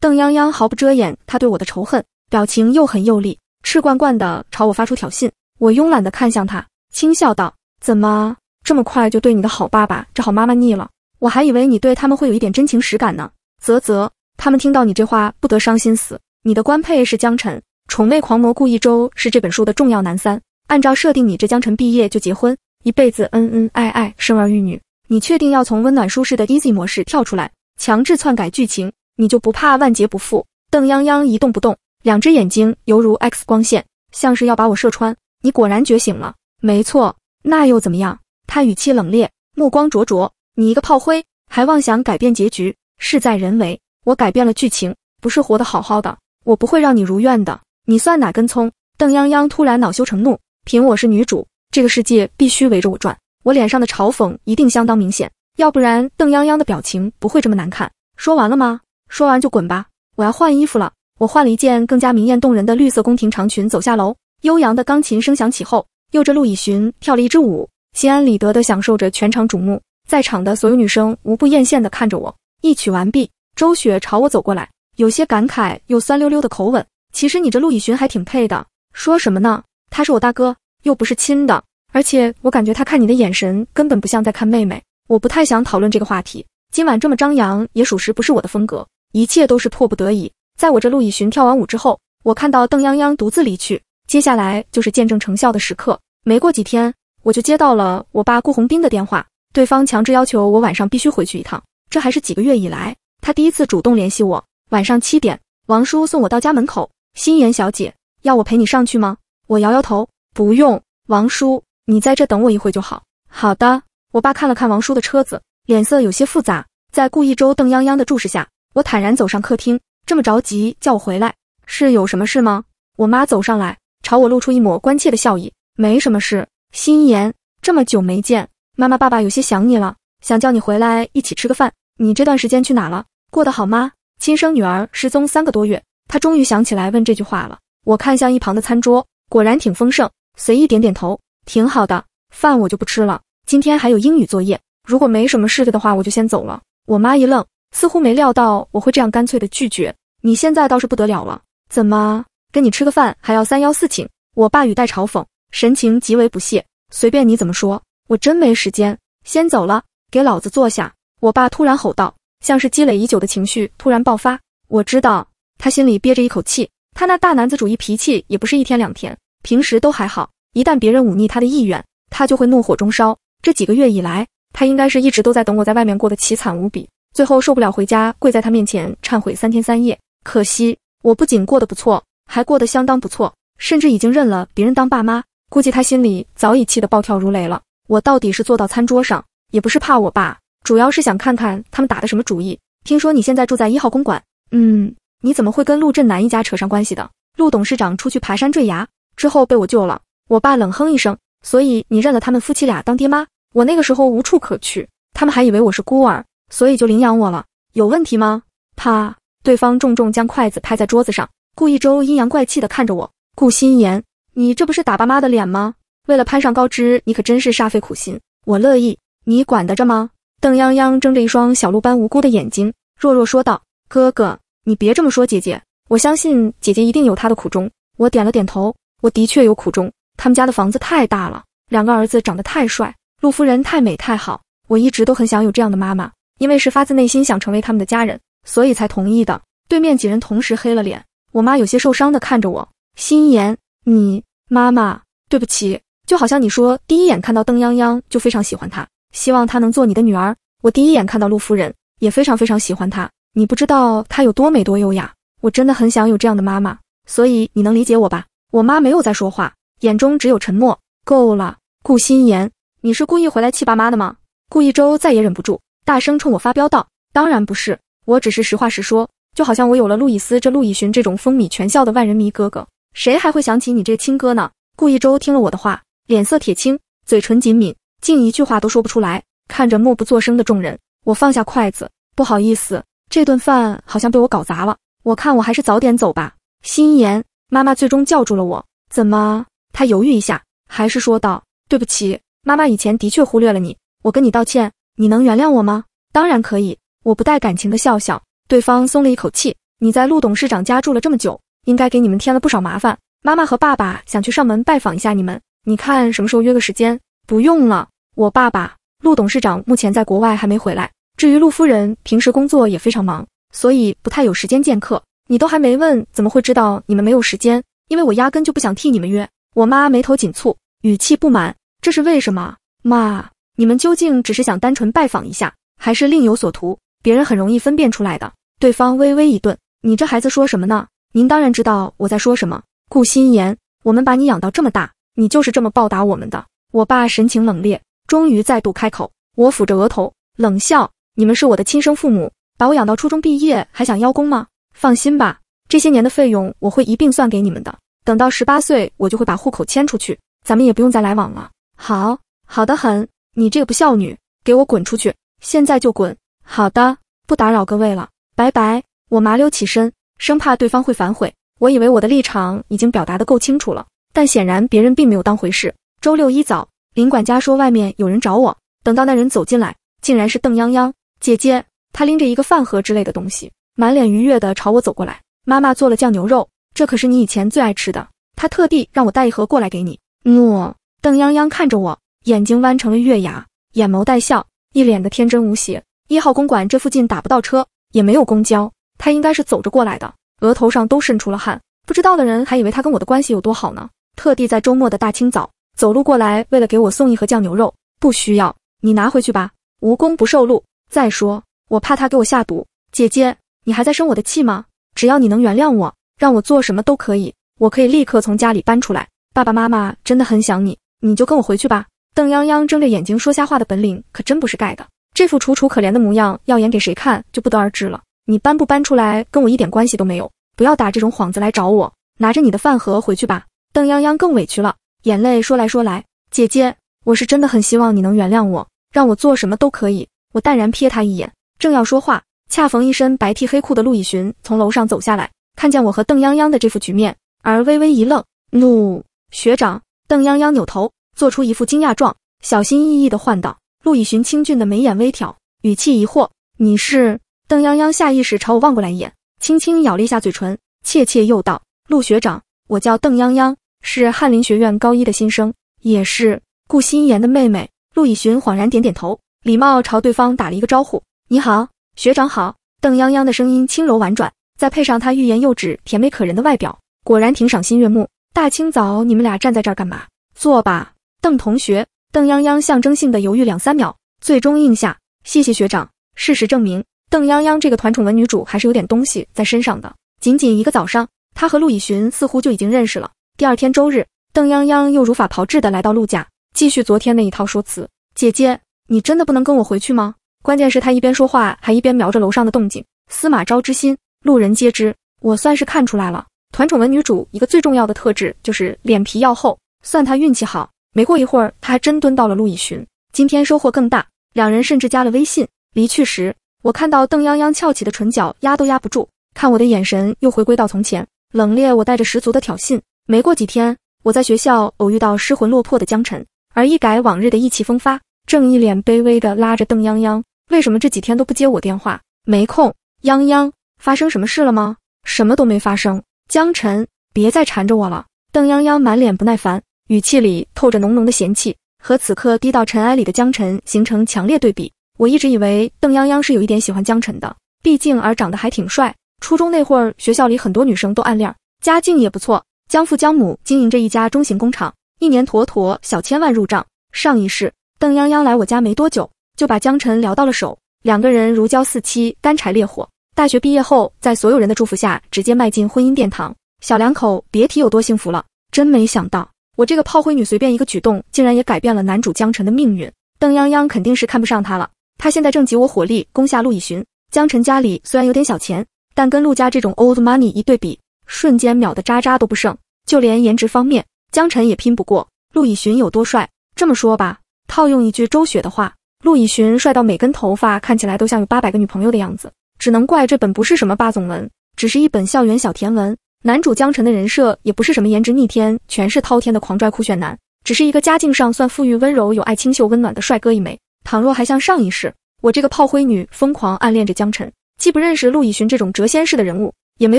邓泱泱，毫不遮掩他对我的仇恨，表情又狠又厉，赤贯贯的朝我发出挑衅。我慵懒的看向他，轻笑道：“怎么这么快就对你的好爸爸、这好妈妈腻了？我还以为你对他们会有一点真情实感呢。”啧啧。他们听到你这话，不得伤心死。你的官配是江辰，宠妹狂魔顾一周是这本书的重要男三。按照设定，你这江辰毕业就结婚，一辈子恩恩爱爱，生儿育女。你确定要从温暖舒适的 easy 模式跳出来，强制篡改剧情？你就不怕万劫不复？邓泱泱一动不动，两只眼睛犹如 X 光线，像是要把我射穿。你果然觉醒了，没错，那又怎么样？他语气冷冽，目光灼灼。你一个炮灰，还妄想改变结局？事在人为。我改变了剧情，不是活得好好的，我不会让你如愿的。你算哪根葱？邓泱泱突然恼羞成怒，凭我是女主，这个世界必须围着我转。我脸上的嘲讽一定相当明显，要不然邓泱泱的表情不会这么难看。说完了吗？说完就滚吧，我要换衣服了。我换了一件更加明艳动人的绿色宫廷长裙，走下楼。悠扬的钢琴声响起后，又着陆以寻跳了一支舞，心安理得地享受着全场瞩目。在场的所有女生无不艳羡地看着我。一曲完毕。周雪朝我走过来，有些感慨又酸溜溜的口吻。其实你这陆以寻还挺配的。说什么呢？他是我大哥，又不是亲的。而且我感觉他看你的眼神根本不像在看妹妹。我不太想讨论这个话题。今晚这么张扬也属实不是我的风格，一切都是迫不得已。在我这陆以寻跳完舞之后，我看到邓泱泱独自离去。接下来就是见证成效的时刻。没过几天，我就接到了我爸顾宏斌的电话，对方强制要求我晚上必须回去一趟。这还是几个月以来。他第一次主动联系我，晚上七点，王叔送我到家门口。心妍小姐，要我陪你上去吗？我摇摇头，不用。王叔，你在这等我一会就好。好的。我爸看了看王叔的车子，脸色有些复杂。在顾一周、邓泱泱的注视下，我坦然走上客厅。这么着急叫我回来，是有什么事吗？我妈走上来，朝我露出一抹关切的笑意。没什么事，心妍，这么久没见，妈妈、爸爸有些想你了，想叫你回来一起吃个饭。你这段时间去哪了？过得好吗？亲生女儿失踪三个多月，他终于想起来问这句话了。我看向一旁的餐桌，果然挺丰盛，随意点点头，挺好的。饭我就不吃了，今天还有英语作业，如果没什么事的话，我就先走了。我妈一愣，似乎没料到我会这样干脆的拒绝。你现在倒是不得了了，怎么跟你吃个饭还要三邀四请？我爸语带嘲讽，神情极为不屑。随便你怎么说，我真没时间，先走了。给老子坐下！我爸突然吼道。像是积累已久的情绪突然爆发，我知道他心里憋着一口气，他那大男子主义脾气也不是一天两天。平时都还好，一旦别人忤逆他的意愿，他就会怒火中烧。这几个月以来，他应该是一直都在等我，在外面过得凄惨无比，最后受不了回家跪在他面前忏悔三天三夜。可惜我不仅过得不错，还过得相当不错，甚至已经认了别人当爸妈。估计他心里早已气得暴跳如雷了。我到底是坐到餐桌上，也不是怕我爸。主要是想看看他们打的什么主意。听说你现在住在一号公馆，嗯，你怎么会跟陆振南一家扯上关系的？陆董事长出去爬山坠崖之后被我救了。我爸冷哼一声，所以你认了他们夫妻俩当爹妈？我那个时候无处可去，他们还以为我是孤儿，所以就领养我了。有问题吗？啪！对方重重将筷子拍在桌子上。顾一周阴阳怪气地看着我。顾心言，你这不是打爸妈的脸吗？为了攀上高枝，你可真是煞费苦心。我乐意，你管得着吗？邓泱泱睁着一双小鹿般无辜的眼睛，弱弱说道：“哥哥，你别这么说，姐姐，我相信姐姐一定有她的苦衷。”我点了点头，我的确有苦衷。他们家的房子太大了，两个儿子长得太帅，陆夫人太美太好，我一直都很想有这样的妈妈，因为是发自内心想成为他们的家人，所以才同意的。对面几人同时黑了脸，我妈有些受伤的看着我，心言，你妈妈对不起，就好像你说第一眼看到邓泱泱就非常喜欢她。希望她能做你的女儿。我第一眼看到陆夫人，也非常非常喜欢她。你不知道她有多美多优雅。我真的很想有这样的妈妈，所以你能理解我吧？我妈没有在说话，眼中只有沉默。够了，顾心言，你是故意回来气爸妈的吗？顾一周再也忍不住，大声冲我发飙道：“当然不是，我只是实话实说。就好像我有了陆易斯这陆以寻这种风靡全校的万人迷哥哥，谁还会想起你这个亲哥呢？”顾一周听了我的话，脸色铁青，嘴唇紧抿。竟一句话都说不出来，看着默不作声的众人，我放下筷子，不好意思，这顿饭好像被我搞砸了，我看我还是早点走吧。心言妈妈最终叫住了我，怎么？她犹豫一下，还是说道：“对不起，妈妈以前的确忽略了你，我跟你道歉，你能原谅我吗？”当然可以，我不带感情的笑笑，对方松了一口气。你在陆董事长家住了这么久，应该给你们添了不少麻烦，妈妈和爸爸想去上门拜访一下你们，你看什么时候约个时间？不用了。我爸爸陆董事长目前在国外还没回来。至于陆夫人，平时工作也非常忙，所以不太有时间见客。你都还没问，怎么会知道你们没有时间？因为我压根就不想替你们约。我妈眉头紧蹙，语气不满，这是为什么？妈，你们究竟只是想单纯拜访一下，还是另有所图？别人很容易分辨出来的。对方微微一顿，你这孩子说什么呢？您当然知道我在说什么。顾心言，我们把你养到这么大，你就是这么报答我们的？我爸神情冷冽。终于再度开口，我抚着额头冷笑：“你们是我的亲生父母，把我养到初中毕业，还想邀功吗？放心吧，这些年的费用我会一并算给你们的。等到十八岁，我就会把户口迁出去，咱们也不用再来往了。”“好，好的很，你这个不孝女，给我滚出去！现在就滚！”“好的，不打扰各位了，拜拜。”我麻溜起身，生怕对方会反悔。我以为我的立场已经表达的够清楚了，但显然别人并没有当回事。周六一早。林管家说：“外面有人找我。”等到那人走进来，竟然是邓泱泱姐姐。她拎着一个饭盒之类的东西，满脸愉悦的朝我走过来。妈妈做了酱牛肉，这可是你以前最爱吃的。她特地让我带一盒过来给你。诺，邓泱泱看着我，眼睛弯成了月牙，眼眸带笑，一脸的天真无邪。一号公馆这附近打不到车，也没有公交，她应该是走着过来的。额头上都渗出了汗，不知道的人还以为她跟我的关系有多好呢。特地在周末的大清早。走路过来，为了给我送一盒酱牛肉，不需要你拿回去吧，无功不受禄。再说，我怕他给我下毒。姐姐，你还在生我的气吗？只要你能原谅我，让我做什么都可以。我可以立刻从家里搬出来。爸爸妈妈真的很想你，你就跟我回去吧。邓泱泱睁着眼睛说瞎话的本领可真不是盖的，这副楚楚可怜的模样要演给谁看就不得而知了。你搬不搬出来跟我一点关系都没有，不要打这种幌子来找我。拿着你的饭盒回去吧。邓泱泱更委屈了。眼泪说来说来，姐姐，我是真的很希望你能原谅我，让我做什么都可以。我淡然瞥他一眼，正要说话，恰逢一身白 T 黑裤的陆以寻从楼上走下来，看见我和邓泱泱的这副局面，而微微一愣。陆学长，邓泱泱扭头，做出一副惊讶状，小心翼翼的唤道：“陆以寻，清俊的眉眼微挑，语气疑惑，你是？”邓泱泱下意识朝我望过来一眼，轻轻咬了一下嘴唇，怯怯又道：“陆学长，我叫邓泱泱。”是翰林学院高一的新生，也是顾心妍的妹妹陆以寻。恍然点点头，礼貌朝对方打了一个招呼：“你好，学长好。”邓泱泱的声音轻柔婉转，再配上她欲言又止、甜美可人的外表，果然挺赏心悦目。大清早你们俩站在这儿干嘛？坐吧，邓同学。邓泱泱象征性的犹豫两三秒，最终应下：“谢谢学长。”事实证明，邓泱泱这个团宠文女主还是有点东西在身上的。仅仅一个早上，她和陆以寻似乎就已经认识了。第二天周日，邓泱泱又如法炮制的来到陆家，继续昨天那一套说辞。姐姐，你真的不能跟我回去吗？关键是她一边说话，还一边瞄着楼上的动静。司马昭之心，路人皆知，我算是看出来了。团宠文女主一个最重要的特质就是脸皮要厚，算她运气好。没过一会儿，她真蹲到了陆以寻。今天收获更大，两人甚至加了微信。离去时，我看到邓泱泱翘起的唇角压都压不住，看我的眼神又回归到从前，冷冽，我带着十足的挑衅。没过几天，我在学校偶遇到失魂落魄的江晨，而一改往日的意气风发，正一脸卑微的拉着邓泱泱。为什么这几天都不接我电话？没空，泱泱，发生什么事了吗？什么都没发生。江晨，别再缠着我了。邓泱泱满脸不耐烦，语气里透着浓浓的嫌弃，和此刻低到尘埃里的江晨形成强烈对比。我一直以为邓泱泱是有一点喜欢江晨的，毕竟而长得还挺帅。初中那会儿，学校里很多女生都暗恋，家境也不错。江父江母经营着一家中型工厂，一年妥妥小千万入账。上一世，邓泱泱来我家没多久，就把江晨聊到了手，两个人如胶似漆，干柴烈火。大学毕业后，在所有人的祝福下，直接迈进婚姻殿堂，小两口别提有多幸福了。真没想到，我这个炮灰女随便一个举动，竟然也改变了男主江晨的命运。邓泱泱肯定是看不上他了，他现在正集我火力攻下陆以寻。江晨家里虽然有点小钱，但跟陆家这种 old money 一对比。瞬间秒的渣渣都不剩，就连颜值方面，江晨也拼不过陆以寻有多帅。这么说吧，套用一句周雪的话，陆以寻帅到每根头发看起来都像有八百个女朋友的样子。只能怪这本不是什么霸总文，只是一本校园小甜文。男主江晨的人设也不是什么颜值逆天、全是滔天的狂拽酷炫男，只是一个家境上算富裕、温柔有爱、清秀温暖的帅哥一枚。倘若还像上一世，我这个炮灰女疯狂暗恋着江晨，既不认识陆以寻这种谪仙式的人物。也没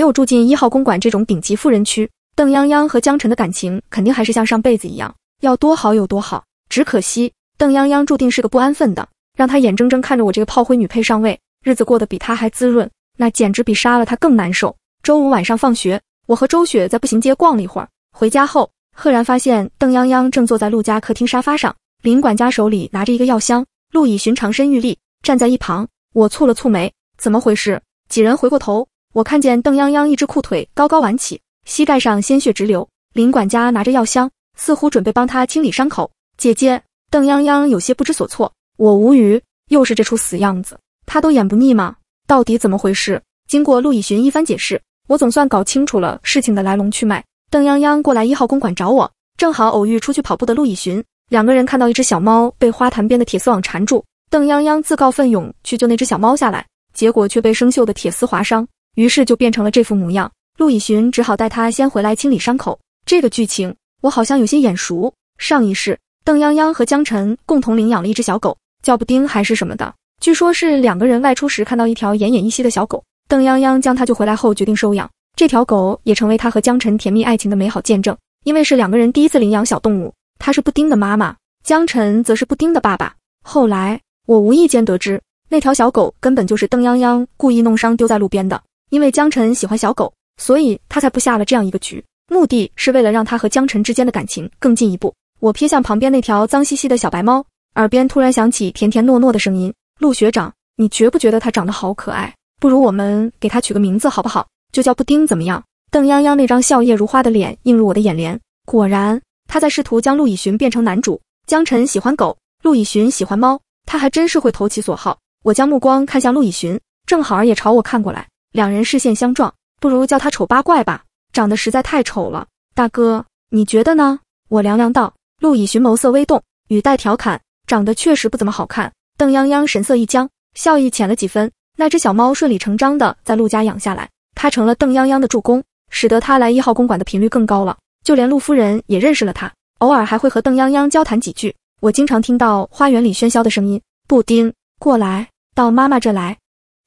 有住进一号公馆这种顶级富人区。邓泱泱和江晨的感情肯定还是像上辈子一样，要多好有多好。只可惜邓泱泱注定是个不安分的，让他眼睁睁看着我这个炮灰女配上位，日子过得比他还滋润，那简直比杀了他更难受。周五晚上放学，我和周雪在步行街逛了一会儿，回家后赫然发现邓泱泱正坐在陆家客厅沙发上，林管家手里拿着一个药箱，陆以寻长身玉立站在一旁。我蹙了蹙眉，怎么回事？几人回过头。我看见邓泱泱一只裤腿高高挽起，膝盖上鲜血直流。林管家拿着药箱，似乎准备帮他清理伤口。姐姐，邓泱泱有些不知所措。我无语，又是这出死样子，他都演不腻吗？到底怎么回事？经过陆以寻一番解释，我总算搞清楚了事情的来龙去脉。邓泱泱过来一号公馆找我，正好偶遇出去跑步的陆以寻，两个人看到一只小猫被花坛边的铁丝网缠住，邓泱泱自告奋勇去救那只小猫下来，结果却被生锈的铁丝划伤。于是就变成了这副模样。陆以寻只好带他先回来清理伤口。这个剧情我好像有些眼熟。上一世，邓泱泱和江晨共同领养了一只小狗，叫布丁还是什么的。据说是两个人外出时看到一条奄奄一息的小狗，邓泱泱将它救回来后决定收养。这条狗也成为他和江晨甜蜜爱情的美好见证。因为是两个人第一次领养小动物，她是布丁的妈妈，江晨则是布丁的爸爸。后来我无意间得知，那条小狗根本就是邓泱泱故意弄伤丢在路边的。因为江晨喜欢小狗，所以他才布下了这样一个局，目的是为了让他和江晨之间的感情更进一步。我瞥向旁边那条脏兮兮的小白猫，耳边突然响起甜甜糯糯的声音：“陆学长，你觉不觉得它长得好可爱？不如我们给它取个名字好不好？就叫布丁怎么样？”邓泱泱那张笑靥如花的脸映入我的眼帘，果然他在试图将陆以寻变成男主。江晨喜欢狗，陆以寻喜欢猫，他还真是会投其所好。我将目光看向陆以寻，正好也朝我看过来。两人视线相撞，不如叫他丑八怪吧，长得实在太丑了。大哥，你觉得呢？我凉凉道。陆以寻眸色微动，语带调侃，长得确实不怎么好看。邓泱泱神色一僵，笑意浅了几分。那只小猫顺理成章的在陆家养下来，它成了邓泱泱的助攻，使得他来一号公馆的频率更高了。就连陆夫人也认识了他，偶尔还会和邓泱泱交谈几句。我经常听到花园里喧嚣的声音。布丁，过来，到妈妈这来。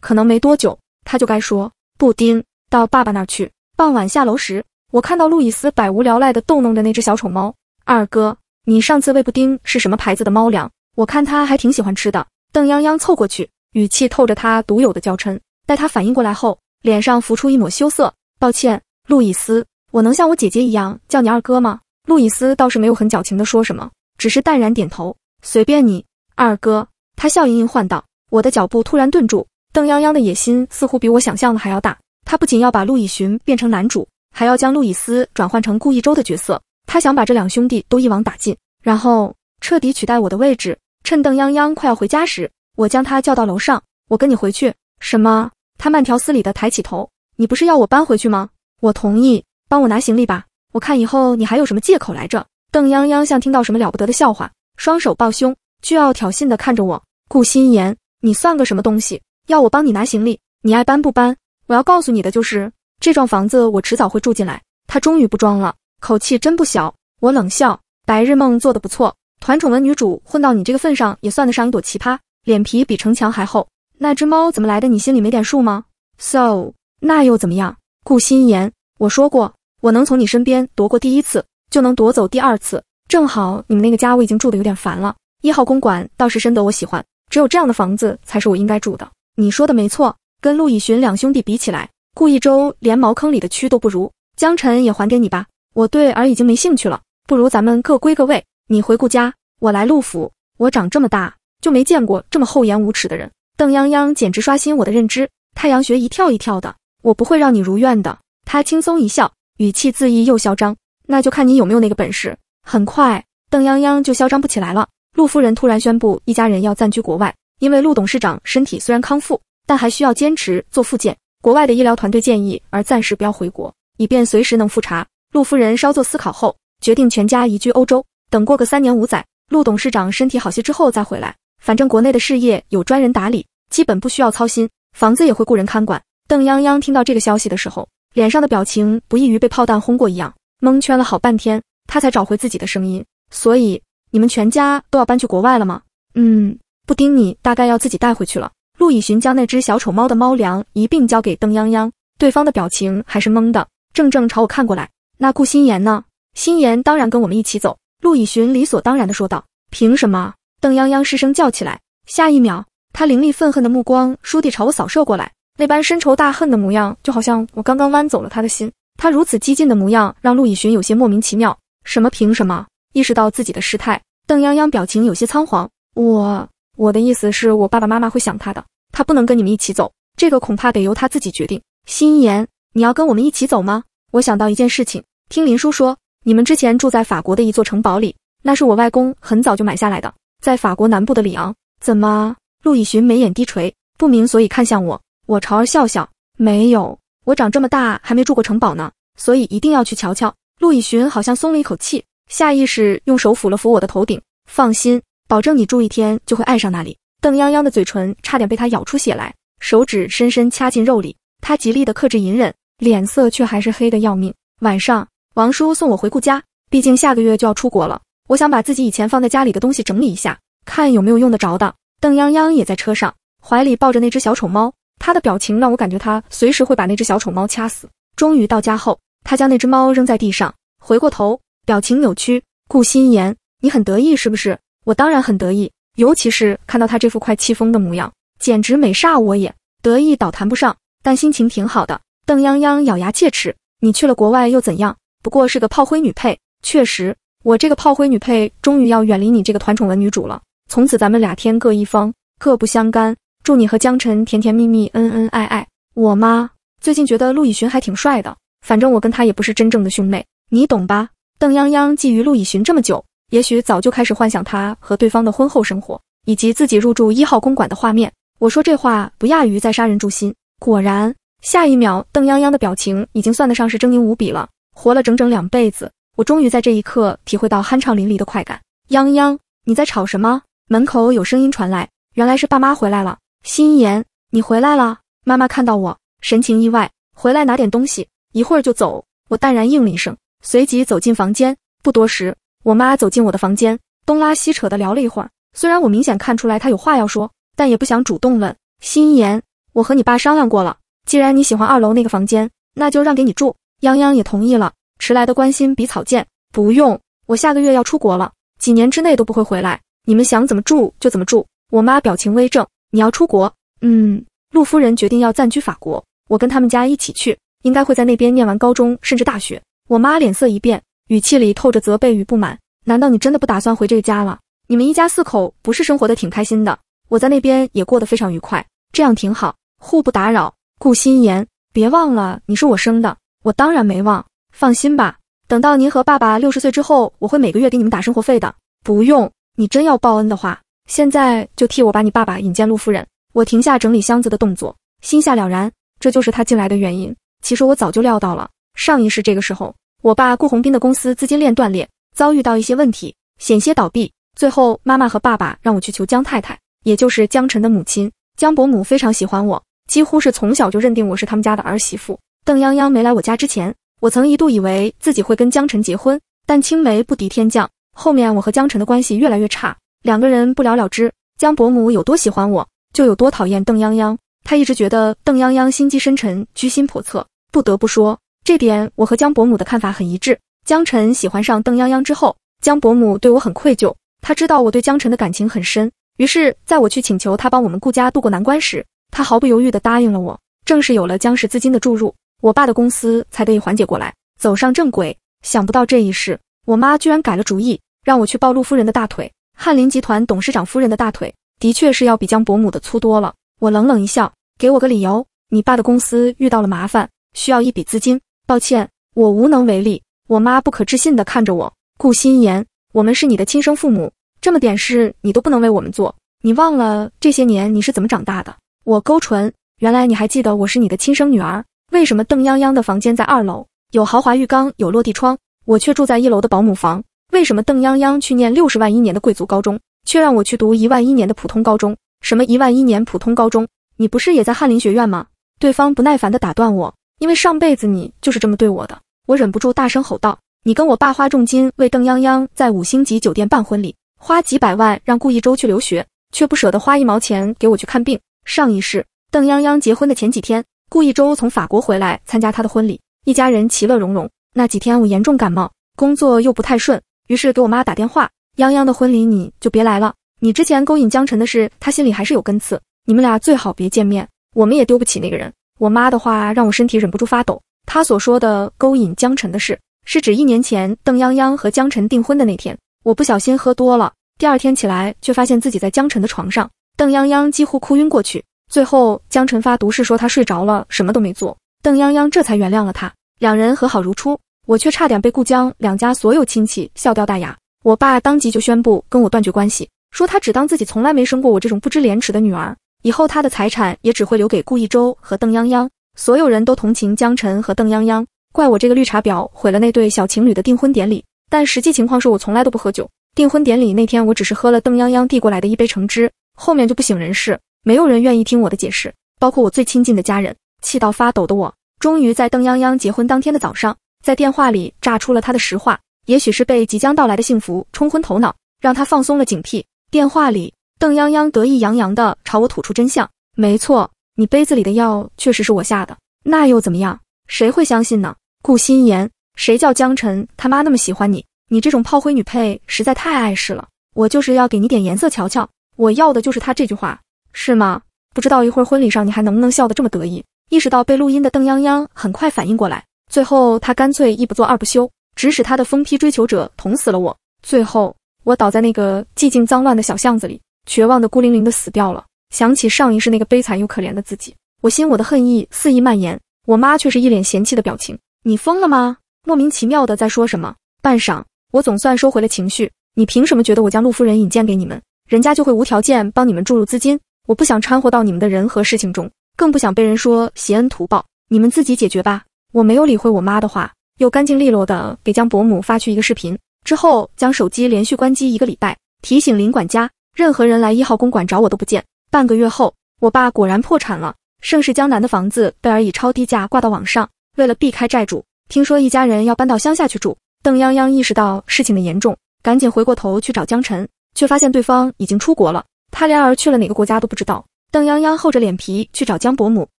可能没多久。他就该说布丁到爸爸那儿去。傍晚下楼时，我看到路易斯百无聊赖地逗弄着那只小丑猫。二哥，你上次喂布丁是什么牌子的猫粮？我看他还挺喜欢吃的。邓泱泱凑过去，语气透着他独有的娇嗔。待他反应过来后，脸上浮出一抹羞涩。抱歉，路易斯，我能像我姐姐一样叫你二哥吗？路易斯倒是没有很矫情地说什么，只是淡然点头。随便你，二哥。他笑盈盈唤道。我的脚步突然顿住。邓泱泱的野心似乎比我想象的还要大。他不仅要把陆以寻变成男主，还要将陆以斯转换成顾一周的角色。他想把这两兄弟都一网打尽，然后彻底取代我的位置。趁邓泱泱快要回家时，我将他叫到楼上。我跟你回去？什么？他慢条斯理的抬起头。你不是要我搬回去吗？我同意，帮我拿行李吧。我看以后你还有什么借口来着？邓泱泱像听到什么了不得的笑话，双手抱胸，倨傲挑衅的看着我。顾心言，你算个什么东西？要我帮你拿行李，你爱搬不搬？我要告诉你的就是，这幢房子我迟早会住进来。他终于不装了，口气真不小。我冷笑，白日梦做的不错。团宠文女主混到你这个份上，也算得上一朵奇葩，脸皮比城墙还厚。那只猫怎么来的？你心里没点数吗？So，那又怎么样？顾心言，我说过，我能从你身边夺过第一次，就能夺走第二次。正好你们那个家我已经住的有点烦了，一号公馆倒是深得我喜欢，只有这样的房子才是我应该住的。你说的没错，跟陆以寻两兄弟比起来，顾一周连茅坑里的蛆都不如。江辰也还给你吧，我对儿已经没兴趣了，不如咱们各归各位。你回顾家，我来陆府。我长这么大就没见过这么厚颜无耻的人，邓泱泱简直刷新我的认知，太阳穴一跳一跳的。我不会让你如愿的。他轻松一笑，语气自意又嚣张。那就看你有没有那个本事。很快，邓泱泱就嚣张不起来了。陆夫人突然宣布，一家人要暂居国外。因为陆董事长身体虽然康复，但还需要坚持做复健。国外的医疗团队建议，而暂时不要回国，以便随时能复查。陆夫人稍作思考后，决定全家移居欧洲，等过个三年五载，陆董事长身体好些之后再回来。反正国内的事业有专人打理，基本不需要操心，房子也会雇人看管。邓泱泱听到这个消息的时候，脸上的表情不异于被炮弹轰过一样，蒙圈了好半天，他才找回自己的声音。所以你们全家都要搬去国外了吗？嗯。布丁，你大概要自己带回去了。陆以寻将那只小丑猫的猫粮一并交给邓泱泱，对方的表情还是懵的，正正朝我看过来。那顾心妍呢？心妍当然跟我们一起走。陆以寻理所当然地说道。凭什么？邓泱泱失声叫起来。下一秒，他凌厉愤恨的目光倏地朝我扫射过来，那般深仇大恨的模样，就好像我刚刚弯走了他的心。他如此激进的模样，让陆以寻有些莫名其妙。什么？凭什么？意识到自己的失态，邓泱泱表情有些仓皇。我。我的意思是我爸爸妈妈会想他的，他不能跟你们一起走，这个恐怕得由他自己决定。心言，你要跟我们一起走吗？我想到一件事情，听林叔说，你们之前住在法国的一座城堡里，那是我外公很早就买下来的，在法国南部的里昂。怎么？陆以寻眉眼低垂，不明所以，看向我。我朝儿笑笑，没有。我长这么大还没住过城堡呢，所以一定要去瞧瞧。陆以寻好像松了一口气，下意识用手抚了抚我的头顶，放心。保证你住一天就会爱上那里。邓泱泱的嘴唇差点被他咬出血来，手指深深掐进肉里，他极力的克制隐忍，脸色却还是黑的要命。晚上，王叔送我回顾家，毕竟下个月就要出国了，我想把自己以前放在家里的东西整理一下，看有没有用得着的。邓泱泱也在车上，怀里抱着那只小丑猫，他的表情让我感觉他随时会把那只小丑猫掐死。终于到家后，他将那只猫扔在地上，回过头，表情扭曲。顾心言，你很得意是不是？我当然很得意，尤其是看到他这副快气疯的模样，简直美煞我也。得意倒谈不上，但心情挺好的。邓泱泱咬牙切齿：“你去了国外又怎样？不过是个炮灰女配，确实，我这个炮灰女配终于要远离你这个团宠文女主了。从此咱们俩天各一方，各不相干。祝你和江晨甜甜蜜蜜，恩恩爱爱。我妈最近觉得陆以寻还挺帅的，反正我跟他也不是真正的兄妹，你懂吧？”邓泱泱觊觎陆以寻这么久。也许早就开始幻想他和对方的婚后生活，以及自己入住一号公馆的画面。我说这话不亚于在杀人诛心。果然，下一秒，邓泱泱的表情已经算得上是狰狞无比了。活了整整两辈子，我终于在这一刻体会到酣畅淋漓的快感。泱泱，你在吵什么？门口有声音传来，原来是爸妈回来了。心言，你回来了。妈妈看到我，神情意外。回来拿点东西，一会儿就走。我淡然应了一声，随即走进房间。不多时。我妈走进我的房间，东拉西扯的聊了一会儿。虽然我明显看出来她有话要说，但也不想主动问。心言，我和你爸商量过了，既然你喜欢二楼那个房间，那就让给你住。泱泱也同意了。迟来的关心比草贱。不用，我下个月要出国了，几年之内都不会回来。你们想怎么住就怎么住。我妈表情微怔。你要出国？嗯，陆夫人决定要暂居法国，我跟他们家一起去，应该会在那边念完高中甚至大学。我妈脸色一变。语气里透着责备与不满。难道你真的不打算回这个家了？你们一家四口不是生活的挺开心的？我在那边也过得非常愉快，这样挺好，互不打扰。顾心言，别忘了，你是我生的，我当然没忘。放心吧，等到您和爸爸六十岁之后，我会每个月给你们打生活费的。不用，你真要报恩的话，现在就替我把你爸爸引见陆夫人。我停下整理箱子的动作，心下了然，这就是他进来的原因。其实我早就料到了，上一世这个时候。我爸顾宏斌的公司资金链断裂，遭遇到一些问题，险些倒闭。最后，妈妈和爸爸让我去求江太太，也就是江晨的母亲江伯母，非常喜欢我，几乎是从小就认定我是他们家的儿媳妇。邓泱泱没来我家之前，我曾一度以为自己会跟江晨结婚，但青梅不敌天降。后面我和江晨的关系越来越差，两个人不了了之。江伯母有多喜欢我，就有多讨厌邓泱泱。她一直觉得邓泱泱心机深沉，居心叵测。不得不说。这点我和江伯母的看法很一致。江晨喜欢上邓泱泱之后，江伯母对我很愧疚。她知道我对江晨的感情很深，于是在我去请求她帮我们顾家渡过难关时，他毫不犹豫地答应了我。正是有了江氏资金的注入，我爸的公司才得以缓解过来，走上正轨。想不到这一世，我妈居然改了主意，让我去抱陆夫人的大腿。翰林集团董事长夫人的大腿，的确是要比江伯母的粗多了。我冷冷一笑，给我个理由。你爸的公司遇到了麻烦，需要一笔资金。抱歉，我无能为力。我妈不可置信地看着我。顾心言，我们是你的亲生父母，这么点事你都不能为我们做？你忘了这些年你是怎么长大的？我勾唇，原来你还记得我是你的亲生女儿？为什么邓泱泱的房间在二楼，有豪华浴缸，有落地窗，我却住在一楼的保姆房？为什么邓泱泱去念六十万一年的贵族高中，却让我去读一万一年的普通高中？什么一万一年普通高中？你不是也在翰林学院吗？对方不耐烦地打断我。因为上辈子你就是这么对我的，我忍不住大声吼道：“你跟我爸花重金为邓泱泱在五星级酒店办婚礼，花几百万让顾一周去留学，却不舍得花一毛钱给我去看病。上一世，邓泱泱结婚的前几天，顾一周从法国回来参加他的婚礼，一家人其乐融融。那几天我严重感冒，工作又不太顺，于是给我妈打电话：‘泱泱的婚礼你就别来了，你之前勾引江晨的事，他心里还是有根刺，你们俩最好别见面，我们也丢不起那个人。’”我妈的话让我身体忍不住发抖。她所说的勾引江晨的事，是指一年前邓泱泱和江晨订婚的那天，我不小心喝多了，第二天起来却发现自己在江晨的床上。邓泱泱几乎哭晕过去，最后江晨发毒誓说他睡着了，什么都没做。邓泱泱这才原谅了他，两人和好如初。我却差点被顾江两家所有亲戚笑掉大牙。我爸当即就宣布跟我断绝关系，说他只当自己从来没生过我这种不知廉耻的女儿。以后他的财产也只会留给顾一舟和邓泱泱。所有人都同情江晨和邓泱泱，怪我这个绿茶婊毁了那对小情侣的订婚典礼。但实际情况是我从来都不喝酒，订婚典礼那天我只是喝了邓泱泱递过来的一杯橙汁，后面就不省人事。没有人愿意听我的解释，包括我最亲近的家人。气到发抖的我，终于在邓泱泱结婚当天的早上，在电话里炸出了他的实话。也许是被即将到来的幸福冲昏头脑，让他放松了警惕。电话里。邓泱泱得意洋洋地朝我吐出真相：“没错，你杯子里的药确实是我下的。那又怎么样？谁会相信呢？”顾心言，谁叫江晨他妈那么喜欢你，你这种炮灰女配实在太碍事了。我就是要给你点颜色瞧瞧。我要的就是他这句话，是吗？不知道一会儿婚礼上你还能不能笑得这么得意。意识到被录音的邓泱泱很快反应过来，最后他干脆一不做二不休，指使他的疯批追求者捅死了我。最后我倒在那个寂静脏乱的小巷子里。绝望的孤零零的死掉了。想起上一世那个悲惨又可怜的自己，我心我的恨意肆意蔓延。我妈却是一脸嫌弃的表情：“你疯了吗？莫名其妙的在说什么？”半晌，我总算收回了情绪。你凭什么觉得我将陆夫人引荐给你们，人家就会无条件帮你们注入资金？我不想掺和到你们的人和事情中，更不想被人说挟恩图报。你们自己解决吧。我没有理会我妈的话，又干净利落的给江伯母发去一个视频，之后将手机连续关机一个礼拜，提醒林管家。任何人来一号公馆找我都不见。半个月后，我爸果然破产了。盛世江南的房子，贝尔以超低价挂到网上。为了避开债主，听说一家人要搬到乡下去住，邓泱泱意识到事情的严重，赶紧回过头去找江晨，却发现对方已经出国了。他连儿去了哪个国家都不知道。邓泱泱厚着脸皮去找江伯母，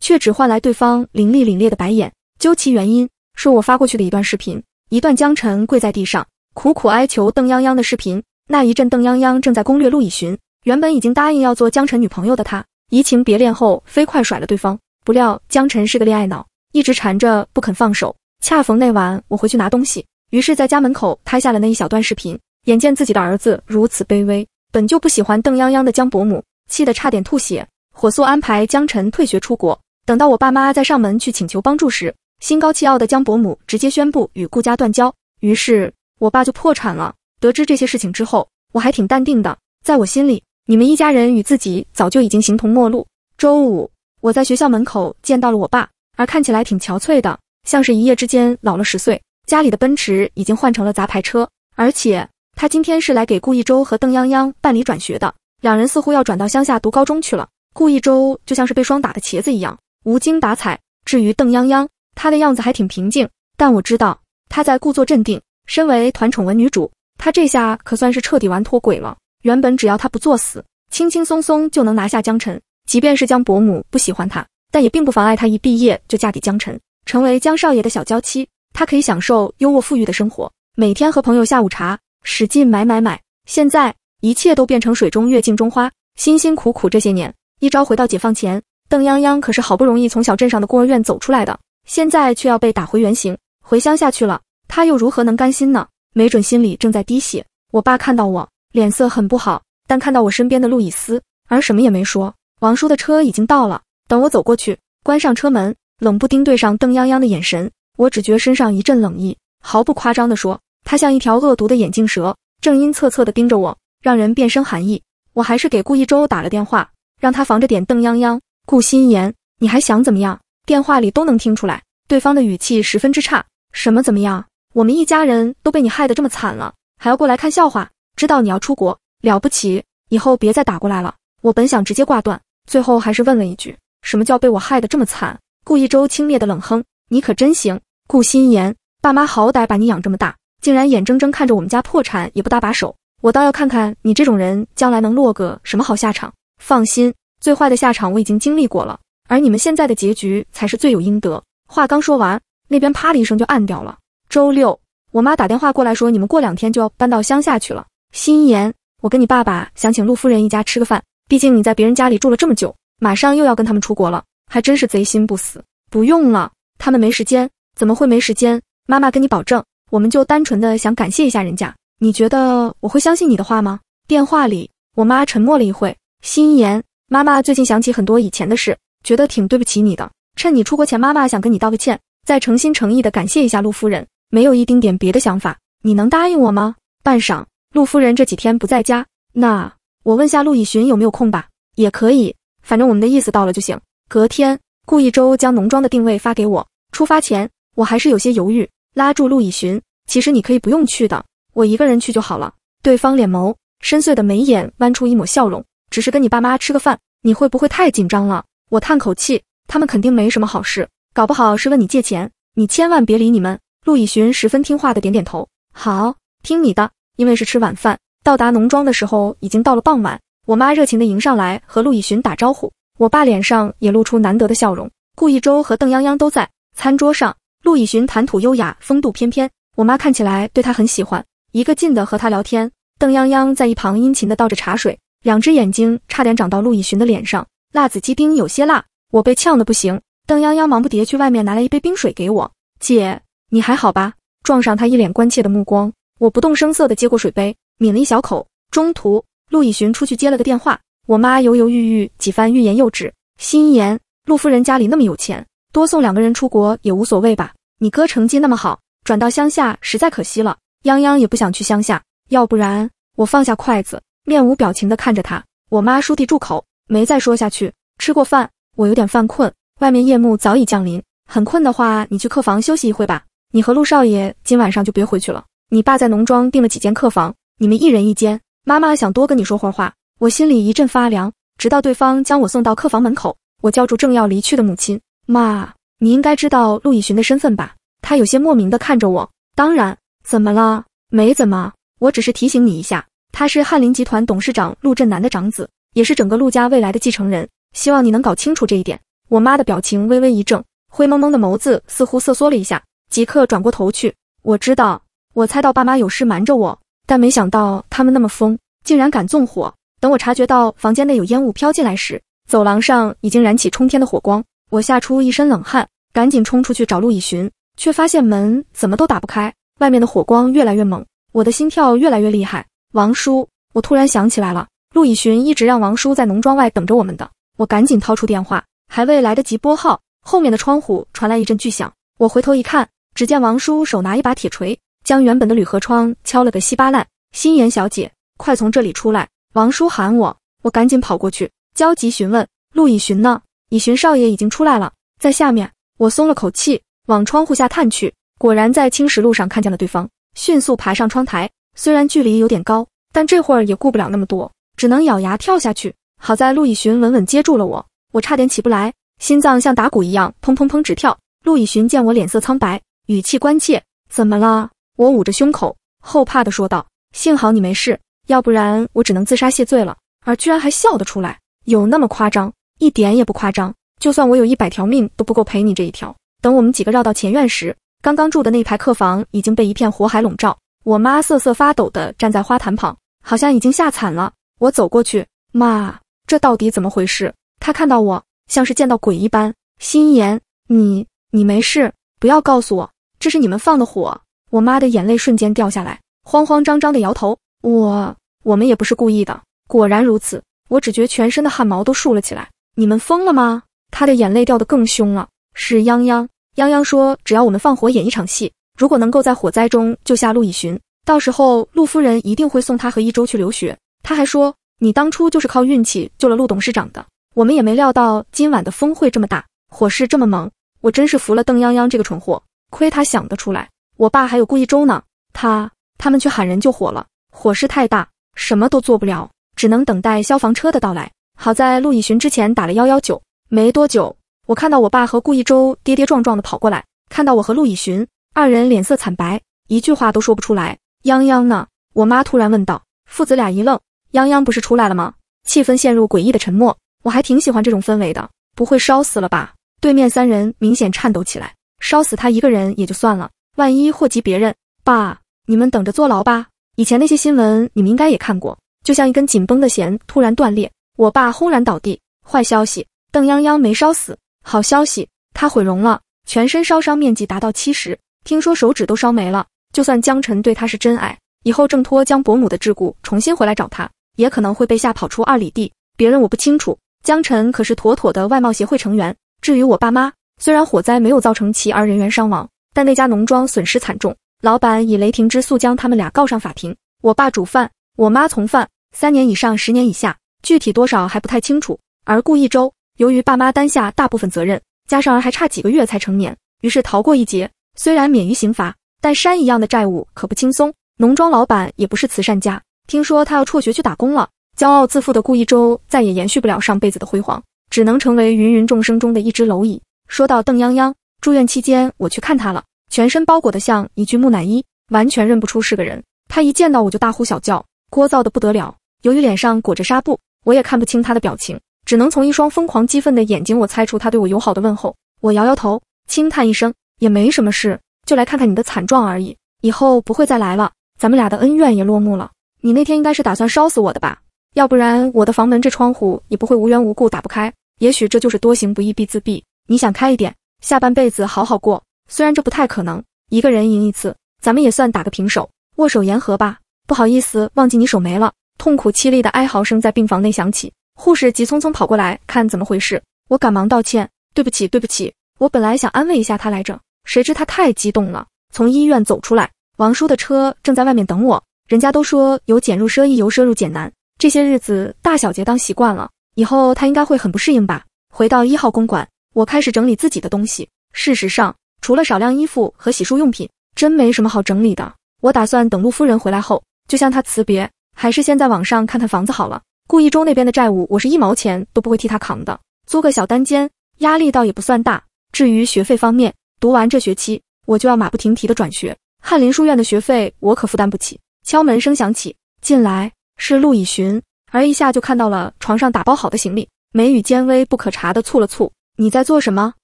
却只换来对方凌厉凛冽的白眼。究其原因，是我发过去的一段视频，一段江晨跪在地上苦苦哀求邓泱泱的视频。那一阵，邓泱泱正在攻略陆以寻。原本已经答应要做江晨女朋友的他，移情别恋后飞快甩了对方。不料江晨是个恋爱脑，一直缠着不肯放手。恰逢那晚我回去拿东西，于是在家门口拍下了那一小段视频。眼见自己的儿子如此卑微，本就不喜欢邓泱泱的江伯母气得差点吐血，火速安排江晨退学出国。等到我爸妈再上门去请求帮助时，心高气傲的江伯母直接宣布与顾家断交。于是，我爸就破产了。得知这些事情之后，我还挺淡定的。在我心里，你们一家人与自己早就已经形同陌路。周五，我在学校门口见到了我爸，而看起来挺憔悴的，像是一夜之间老了十岁。家里的奔驰已经换成了杂牌车，而且他今天是来给顾一周和邓泱泱办理转学的，两人似乎要转到乡下读高中去了。顾一周就像是被霜打的茄子一样，无精打采。至于邓泱泱，她的样子还挺平静，但我知道她在故作镇定。身为团宠文女主。他这下可算是彻底玩脱轨了。原本只要他不作死，轻轻松松就能拿下江晨。即便是江伯母不喜欢他，但也并不妨碍他一毕业就嫁给江晨，成为江少爷的小娇妻。他可以享受优渥富裕的生活，每天和朋友下午茶，使劲买买买。现在一切都变成水中月，镜中花。辛辛苦苦这些年，一朝回到解放前。邓泱泱可是好不容易从小镇上的孤儿院走出来的，现在却要被打回原形，回乡下去了。他又如何能甘心呢？没准心里正在滴血。我爸看到我脸色很不好，但看到我身边的路易斯，而什么也没说。王叔的车已经到了，等我走过去，关上车门，冷不丁对上邓泱泱的眼神，我只觉身上一阵冷意。毫不夸张地说，他像一条恶毒的眼镜蛇，正阴恻恻地盯着我，让人变生寒意。我还是给顾一周打了电话，让他防着点邓泱泱。顾心言，你还想怎么样？电话里都能听出来，对方的语气十分之差。什么怎么样？我们一家人都被你害得这么惨了，还要过来看笑话？知道你要出国了不起，以后别再打过来了。我本想直接挂断，最后还是问了一句：“什么叫被我害得这么惨？”顾一周轻蔑的冷哼：“你可真行，顾心言，爸妈好歹把你养这么大，竟然眼睁睁看着我们家破产也不搭把手，我倒要看看你这种人将来能落个什么好下场。放心，最坏的下场我已经经历过了，而你们现在的结局才是罪有应得。”话刚说完，那边啪的一声就按掉了。周六，我妈打电话过来说，你们过两天就要搬到乡下去了。心言，我跟你爸爸想请陆夫人一家吃个饭，毕竟你在别人家里住了这么久，马上又要跟他们出国了，还真是贼心不死。不用了，他们没时间，怎么会没时间？妈妈跟你保证，我们就单纯的想感谢一下人家。你觉得我会相信你的话吗？电话里，我妈沉默了一会。心言，妈妈最近想起很多以前的事，觉得挺对不起你的。趁你出国前，妈妈想跟你道个歉，再诚心诚意的感谢一下陆夫人。没有一丁点别的想法，你能答应我吗？半晌，陆夫人这几天不在家，那我问下陆以寻有没有空吧，也可以，反正我们的意思到了就行。隔天，顾一周将农庄的定位发给我。出发前，我还是有些犹豫，拉住陆以寻，其实你可以不用去的，我一个人去就好了。对方脸眸深邃的眉眼弯出一抹笑容，只是跟你爸妈吃个饭，你会不会太紧张了？我叹口气，他们肯定没什么好事，搞不好是问你借钱，你千万别理你们。陆以寻十分听话的点点头，好，听你的。因为是吃晚饭，到达农庄的时候已经到了傍晚。我妈热情的迎上来和陆以寻打招呼，我爸脸上也露出难得的笑容。顾一周和邓泱泱都在餐桌上，陆以寻谈吐优雅，风度翩翩。我妈看起来对他很喜欢，一个劲的和他聊天。邓泱泱在一旁殷勤的倒着茶水，两只眼睛差点长到陆以寻的脸上。辣子鸡丁有些辣，我被呛得不行。邓泱泱忙不迭去外面拿来一杯冰水给我姐。你还好吧？撞上他一脸关切的目光，我不动声色地接过水杯，抿了一小口。中途，陆以寻出去接了个电话。我妈犹犹豫豫几番欲言又止。心言，陆夫人家里那么有钱，多送两个人出国也无所谓吧？你哥成绩那么好，转到乡下实在可惜了。泱泱也不想去乡下。要不然，我放下筷子，面无表情地看着他。我妈倏地住口，没再说下去。吃过饭，我有点犯困，外面夜幕早已降临。很困的话，你去客房休息一会吧。你和陆少爷今晚上就别回去了。你爸在农庄订了几间客房，你们一人一间。妈妈想多跟你说会话。我心里一阵发凉，直到对方将我送到客房门口，我叫住正要离去的母亲：“妈，你应该知道陆以寻的身份吧？”他有些莫名的看着我。当然，怎么了？没怎么，我只是提醒你一下，他是翰林集团董事长陆振南的长子，也是整个陆家未来的继承人。希望你能搞清楚这一点。我妈的表情微微一怔，灰蒙蒙的眸子似乎瑟缩了一下。即刻转过头去，我知道，我猜到爸妈有事瞒着我，但没想到他们那么疯，竟然敢纵火。等我察觉到房间内有烟雾飘进来时，走廊上已经燃起冲天的火光，我吓出一身冷汗，赶紧冲出去找陆以寻，却发现门怎么都打不开，外面的火光越来越猛，我的心跳越来越厉害。王叔，我突然想起来了，陆以寻一直让王叔在农庄外等着我们的。我赶紧掏出电话，还未来得及拨号，后面的窗户传来一阵巨响，我回头一看。只见王叔手拿一把铁锤，将原本的铝合窗敲了个稀巴烂。心妍小姐，快从这里出来！王叔喊我，我赶紧跑过去，焦急询问：“陆以寻呢？”“以寻少爷已经出来了，在下面。”我松了口气，往窗户下探去，果然在青石路上看见了对方。迅速爬上窗台，虽然距离有点高，但这会儿也顾不了那么多，只能咬牙跳下去。好在陆以寻稳稳接住了我，我差点起不来，心脏像打鼓一样砰砰砰直跳。陆以寻见我脸色苍白。语气关切，怎么了？我捂着胸口，后怕地说道：“幸好你没事，要不然我只能自杀谢罪了。”而居然还笑得出来，有那么夸张？一点也不夸张，就算我有一百条命都不够赔你这一条。等我们几个绕到前院时，刚刚住的那一排客房已经被一片火海笼罩。我妈瑟瑟发抖地站在花坛旁，好像已经吓惨了。我走过去，妈，这到底怎么回事？她看到我，像是见到鬼一般。心言，你你没事？不要告诉我。这是你们放的火，我妈的眼泪瞬间掉下来，慌慌张张的摇头，我我们也不是故意的，果然如此，我只觉全身的汗毛都竖了起来，你们疯了吗？她的眼泪掉得更凶了，是泱泱，泱泱说只要我们放火演一场戏，如果能够在火灾中救下陆以寻，到时候陆夫人一定会送他和一周去留学，他还说你当初就是靠运气救了陆董事长的，我们也没料到今晚的风会这么大，火势这么猛，我真是服了邓泱泱这个蠢货。亏他想得出来！我爸还有顾一周呢，他他们去喊人救火了，火势太大，什么都做不了，只能等待消防车的到来。好在陆以寻之前打了幺幺九，没多久，我看到我爸和顾一周跌跌撞撞的跑过来，看到我和陆以寻二人脸色惨白，一句话都说不出来。泱泱呢？我妈突然问道。父子俩一愣，泱泱不是出来了吗？气氛陷入诡异的沉默。我还挺喜欢这种氛围的，不会烧死了吧？对面三人明显颤抖起来。烧死他一个人也就算了，万一祸及别人，爸，你们等着坐牢吧。以前那些新闻你们应该也看过，就像一根紧绷的弦突然断裂，我爸轰然倒地。坏消息，邓泱泱没烧死；好消息，他毁容了，全身烧伤面积达到七十，听说手指都烧没了。就算江晨对他是真爱，以后挣脱江伯母的桎梏，重新回来找他，也可能会被吓跑出二里地。别人我不清楚，江晨可是妥妥的外貌协会成员。至于我爸妈。虽然火灾没有造成其儿人员伤亡，但那家农庄损失惨重，老板以雷霆之速将他们俩告上法庭。我爸主犯，我妈从犯，三年以上十年以下，具体多少还不太清楚。而顾一周，由于爸妈担下大部分责任，加上儿还差几个月才成年，于是逃过一劫。虽然免于刑罚，但山一样的债务可不轻松。农庄老板也不是慈善家，听说他要辍学去打工了。骄傲自负的顾一周再也延续不了上辈子的辉煌，只能成为芸芸众生中的一只蝼蚁。说到邓泱泱住院期间，我去看他了，全身包裹的像一具木乃伊，完全认不出是个人。他一见到我就大呼小叫，聒噪的不得了。由于脸上裹着纱布，我也看不清他的表情，只能从一双疯狂激愤的眼睛，我猜出他对我友好的问候。我摇摇头，轻叹一声，也没什么事，就来看看你的惨状而已。以后不会再来了，咱们俩的恩怨也落幕了。你那天应该是打算烧死我的吧？要不然我的房门这窗户也不会无缘无故打不开。也许这就是多行不义必自毙。你想开一点，下半辈子好好过。虽然这不太可能，一个人赢一次，咱们也算打个平手，握手言和吧。不好意思，忘记你手没了。痛苦凄厉的哀嚎声在病房内响起，护士急匆匆跑过来，看怎么回事。我赶忙道歉，对不起，对不起。我本来想安慰一下他来着，谁知他太激动了。从医院走出来，王叔的车正在外面等我。人家都说由俭入奢易，由奢入俭难。这些日子大小姐当习惯了，以后她应该会很不适应吧。回到一号公馆。我开始整理自己的东西。事实上，除了少量衣服和洗漱用品，真没什么好整理的。我打算等陆夫人回来后，就向她辞别。还是先在网上看看房子好了。顾一舟那边的债务，我是一毛钱都不会替他扛的。租个小单间，压力倒也不算大。至于学费方面，读完这学期，我就要马不停蹄的转学翰林书院的学费，我可负担不起。敲门声响起，进来是陆以寻，而一下就看到了床上打包好的行李，眉宇间微不可察的蹙了蹙。你在做什么？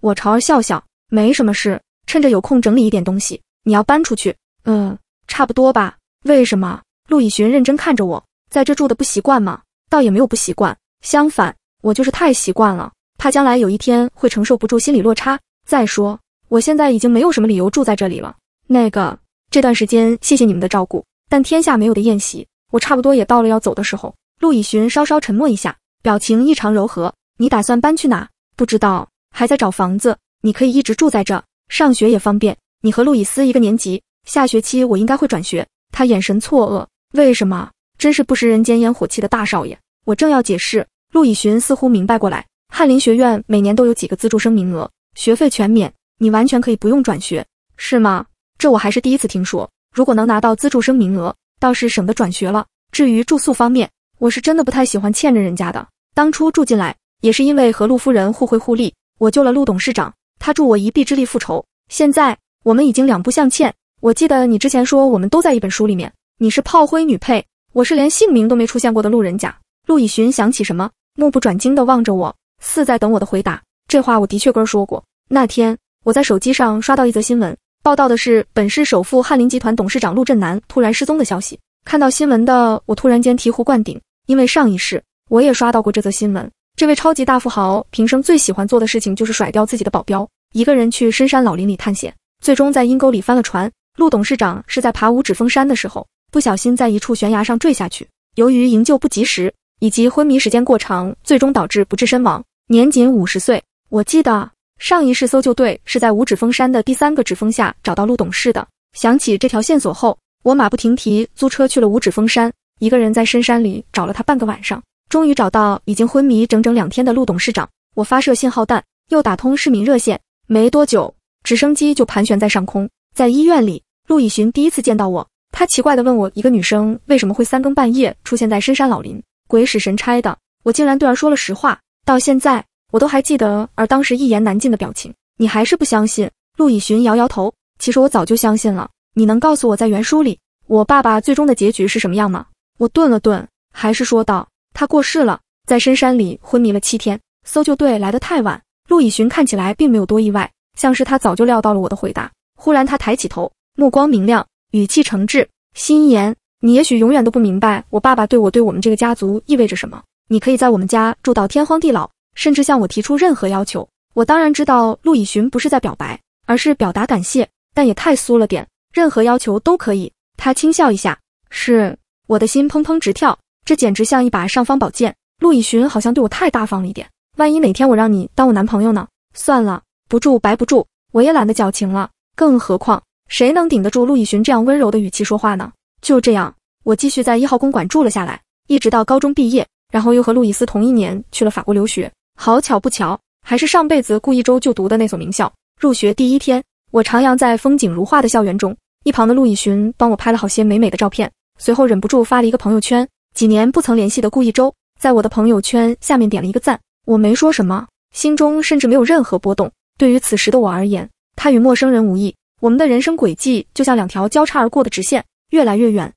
我朝儿笑笑，没什么事，趁着有空整理一点东西。你要搬出去？嗯，差不多吧。为什么？陆以寻认真看着我，在这住的不习惯吗？倒也没有不习惯，相反，我就是太习惯了，怕将来有一天会承受不住心理落差。再说，我现在已经没有什么理由住在这里了。那个，这段时间谢谢你们的照顾，但天下没有的宴席，我差不多也到了要走的时候。陆以寻稍稍沉默一下，表情异常柔和。你打算搬去哪？不知道还在找房子，你可以一直住在这，上学也方便。你和路易斯一个年级，下学期我应该会转学。他眼神错愕，为什么？真是不食人间烟火气的大少爷。我正要解释，陆以寻似乎明白过来。翰林学院每年都有几个资助生名额，学费全免，你完全可以不用转学，是吗？这我还是第一次听说。如果能拿到资助生名额，倒是省得转学了。至于住宿方面，我是真的不太喜欢欠着人家的。当初住进来。也是因为和陆夫人互惠互利，我救了陆董事长，他助我一臂之力复仇。现在我们已经两不相欠。我记得你之前说我们都在一本书里面，你是炮灰女配，我是连姓名都没出现过的路人甲。陆以寻想起什么，目不转睛地望着我，似在等我的回答。这话我的确跟儿说过。那天我在手机上刷到一则新闻，报道的是本市首富翰林集团董事长陆振南突然失踪的消息。看到新闻的我突然间醍醐灌顶，因为上一世我也刷到过这则新闻。这位超级大富豪平生最喜欢做的事情就是甩掉自己的保镖，一个人去深山老林里探险，最终在阴沟里翻了船。陆董事长是在爬五指峰山的时候，不小心在一处悬崖上坠下去，由于营救不及时以及昏迷时间过长，最终导致不治身亡，年仅五十岁。我记得上一世搜救队是在五指峰山的第三个指峰下找到陆董事的。想起这条线索后，我马不停蹄租车去了五指峰山，一个人在深山里找了他半个晚上。终于找到已经昏迷整整两天的陆董事长，我发射信号弹，又打通市民热线，没多久，直升机就盘旋在上空。在医院里，陆以寻第一次见到我，他奇怪地问我，一个女生为什么会三更半夜出现在深山老林？鬼使神差的，我竟然对儿说了实话。到现在，我都还记得儿当时一言难尽的表情。你还是不相信？陆以寻摇摇头，其实我早就相信了。你能告诉我在原书里，我爸爸最终的结局是什么样吗？我顿了顿，还是说道。他过世了，在深山里昏迷了七天，搜救队来得太晚。陆以寻看起来并没有多意外，像是他早就料到了我的回答。忽然，他抬起头，目光明亮，语气诚挚：“心言，你也许永远都不明白我爸爸对我、对我们这个家族意味着什么。你可以在我们家住到天荒地老，甚至向我提出任何要求。”我当然知道陆以寻不是在表白，而是表达感谢，但也太酥了点。任何要求都可以。他轻笑一下，是我的心砰砰直跳。这简直像一把尚方宝剑，陆以寻好像对我太大方了一点。万一哪天我让你当我男朋友呢？算了，不住白不住，我也懒得矫情了。更何况，谁能顶得住陆以寻这样温柔的语气说话呢？就这样，我继续在一号公馆住了下来，一直到高中毕业，然后又和路易斯同一年去了法国留学。好巧不巧，还是上辈子顾一周就读的那所名校。入学第一天，我徜徉在风景如画的校园中，一旁的陆以寻帮我拍了好些美美的照片，随后忍不住发了一个朋友圈。几年不曾联系的顾一周，在我的朋友圈下面点了一个赞。我没说什么，心中甚至没有任何波动。对于此时的我而言，他与陌生人无异。我们的人生轨迹就像两条交叉而过的直线，越来越远。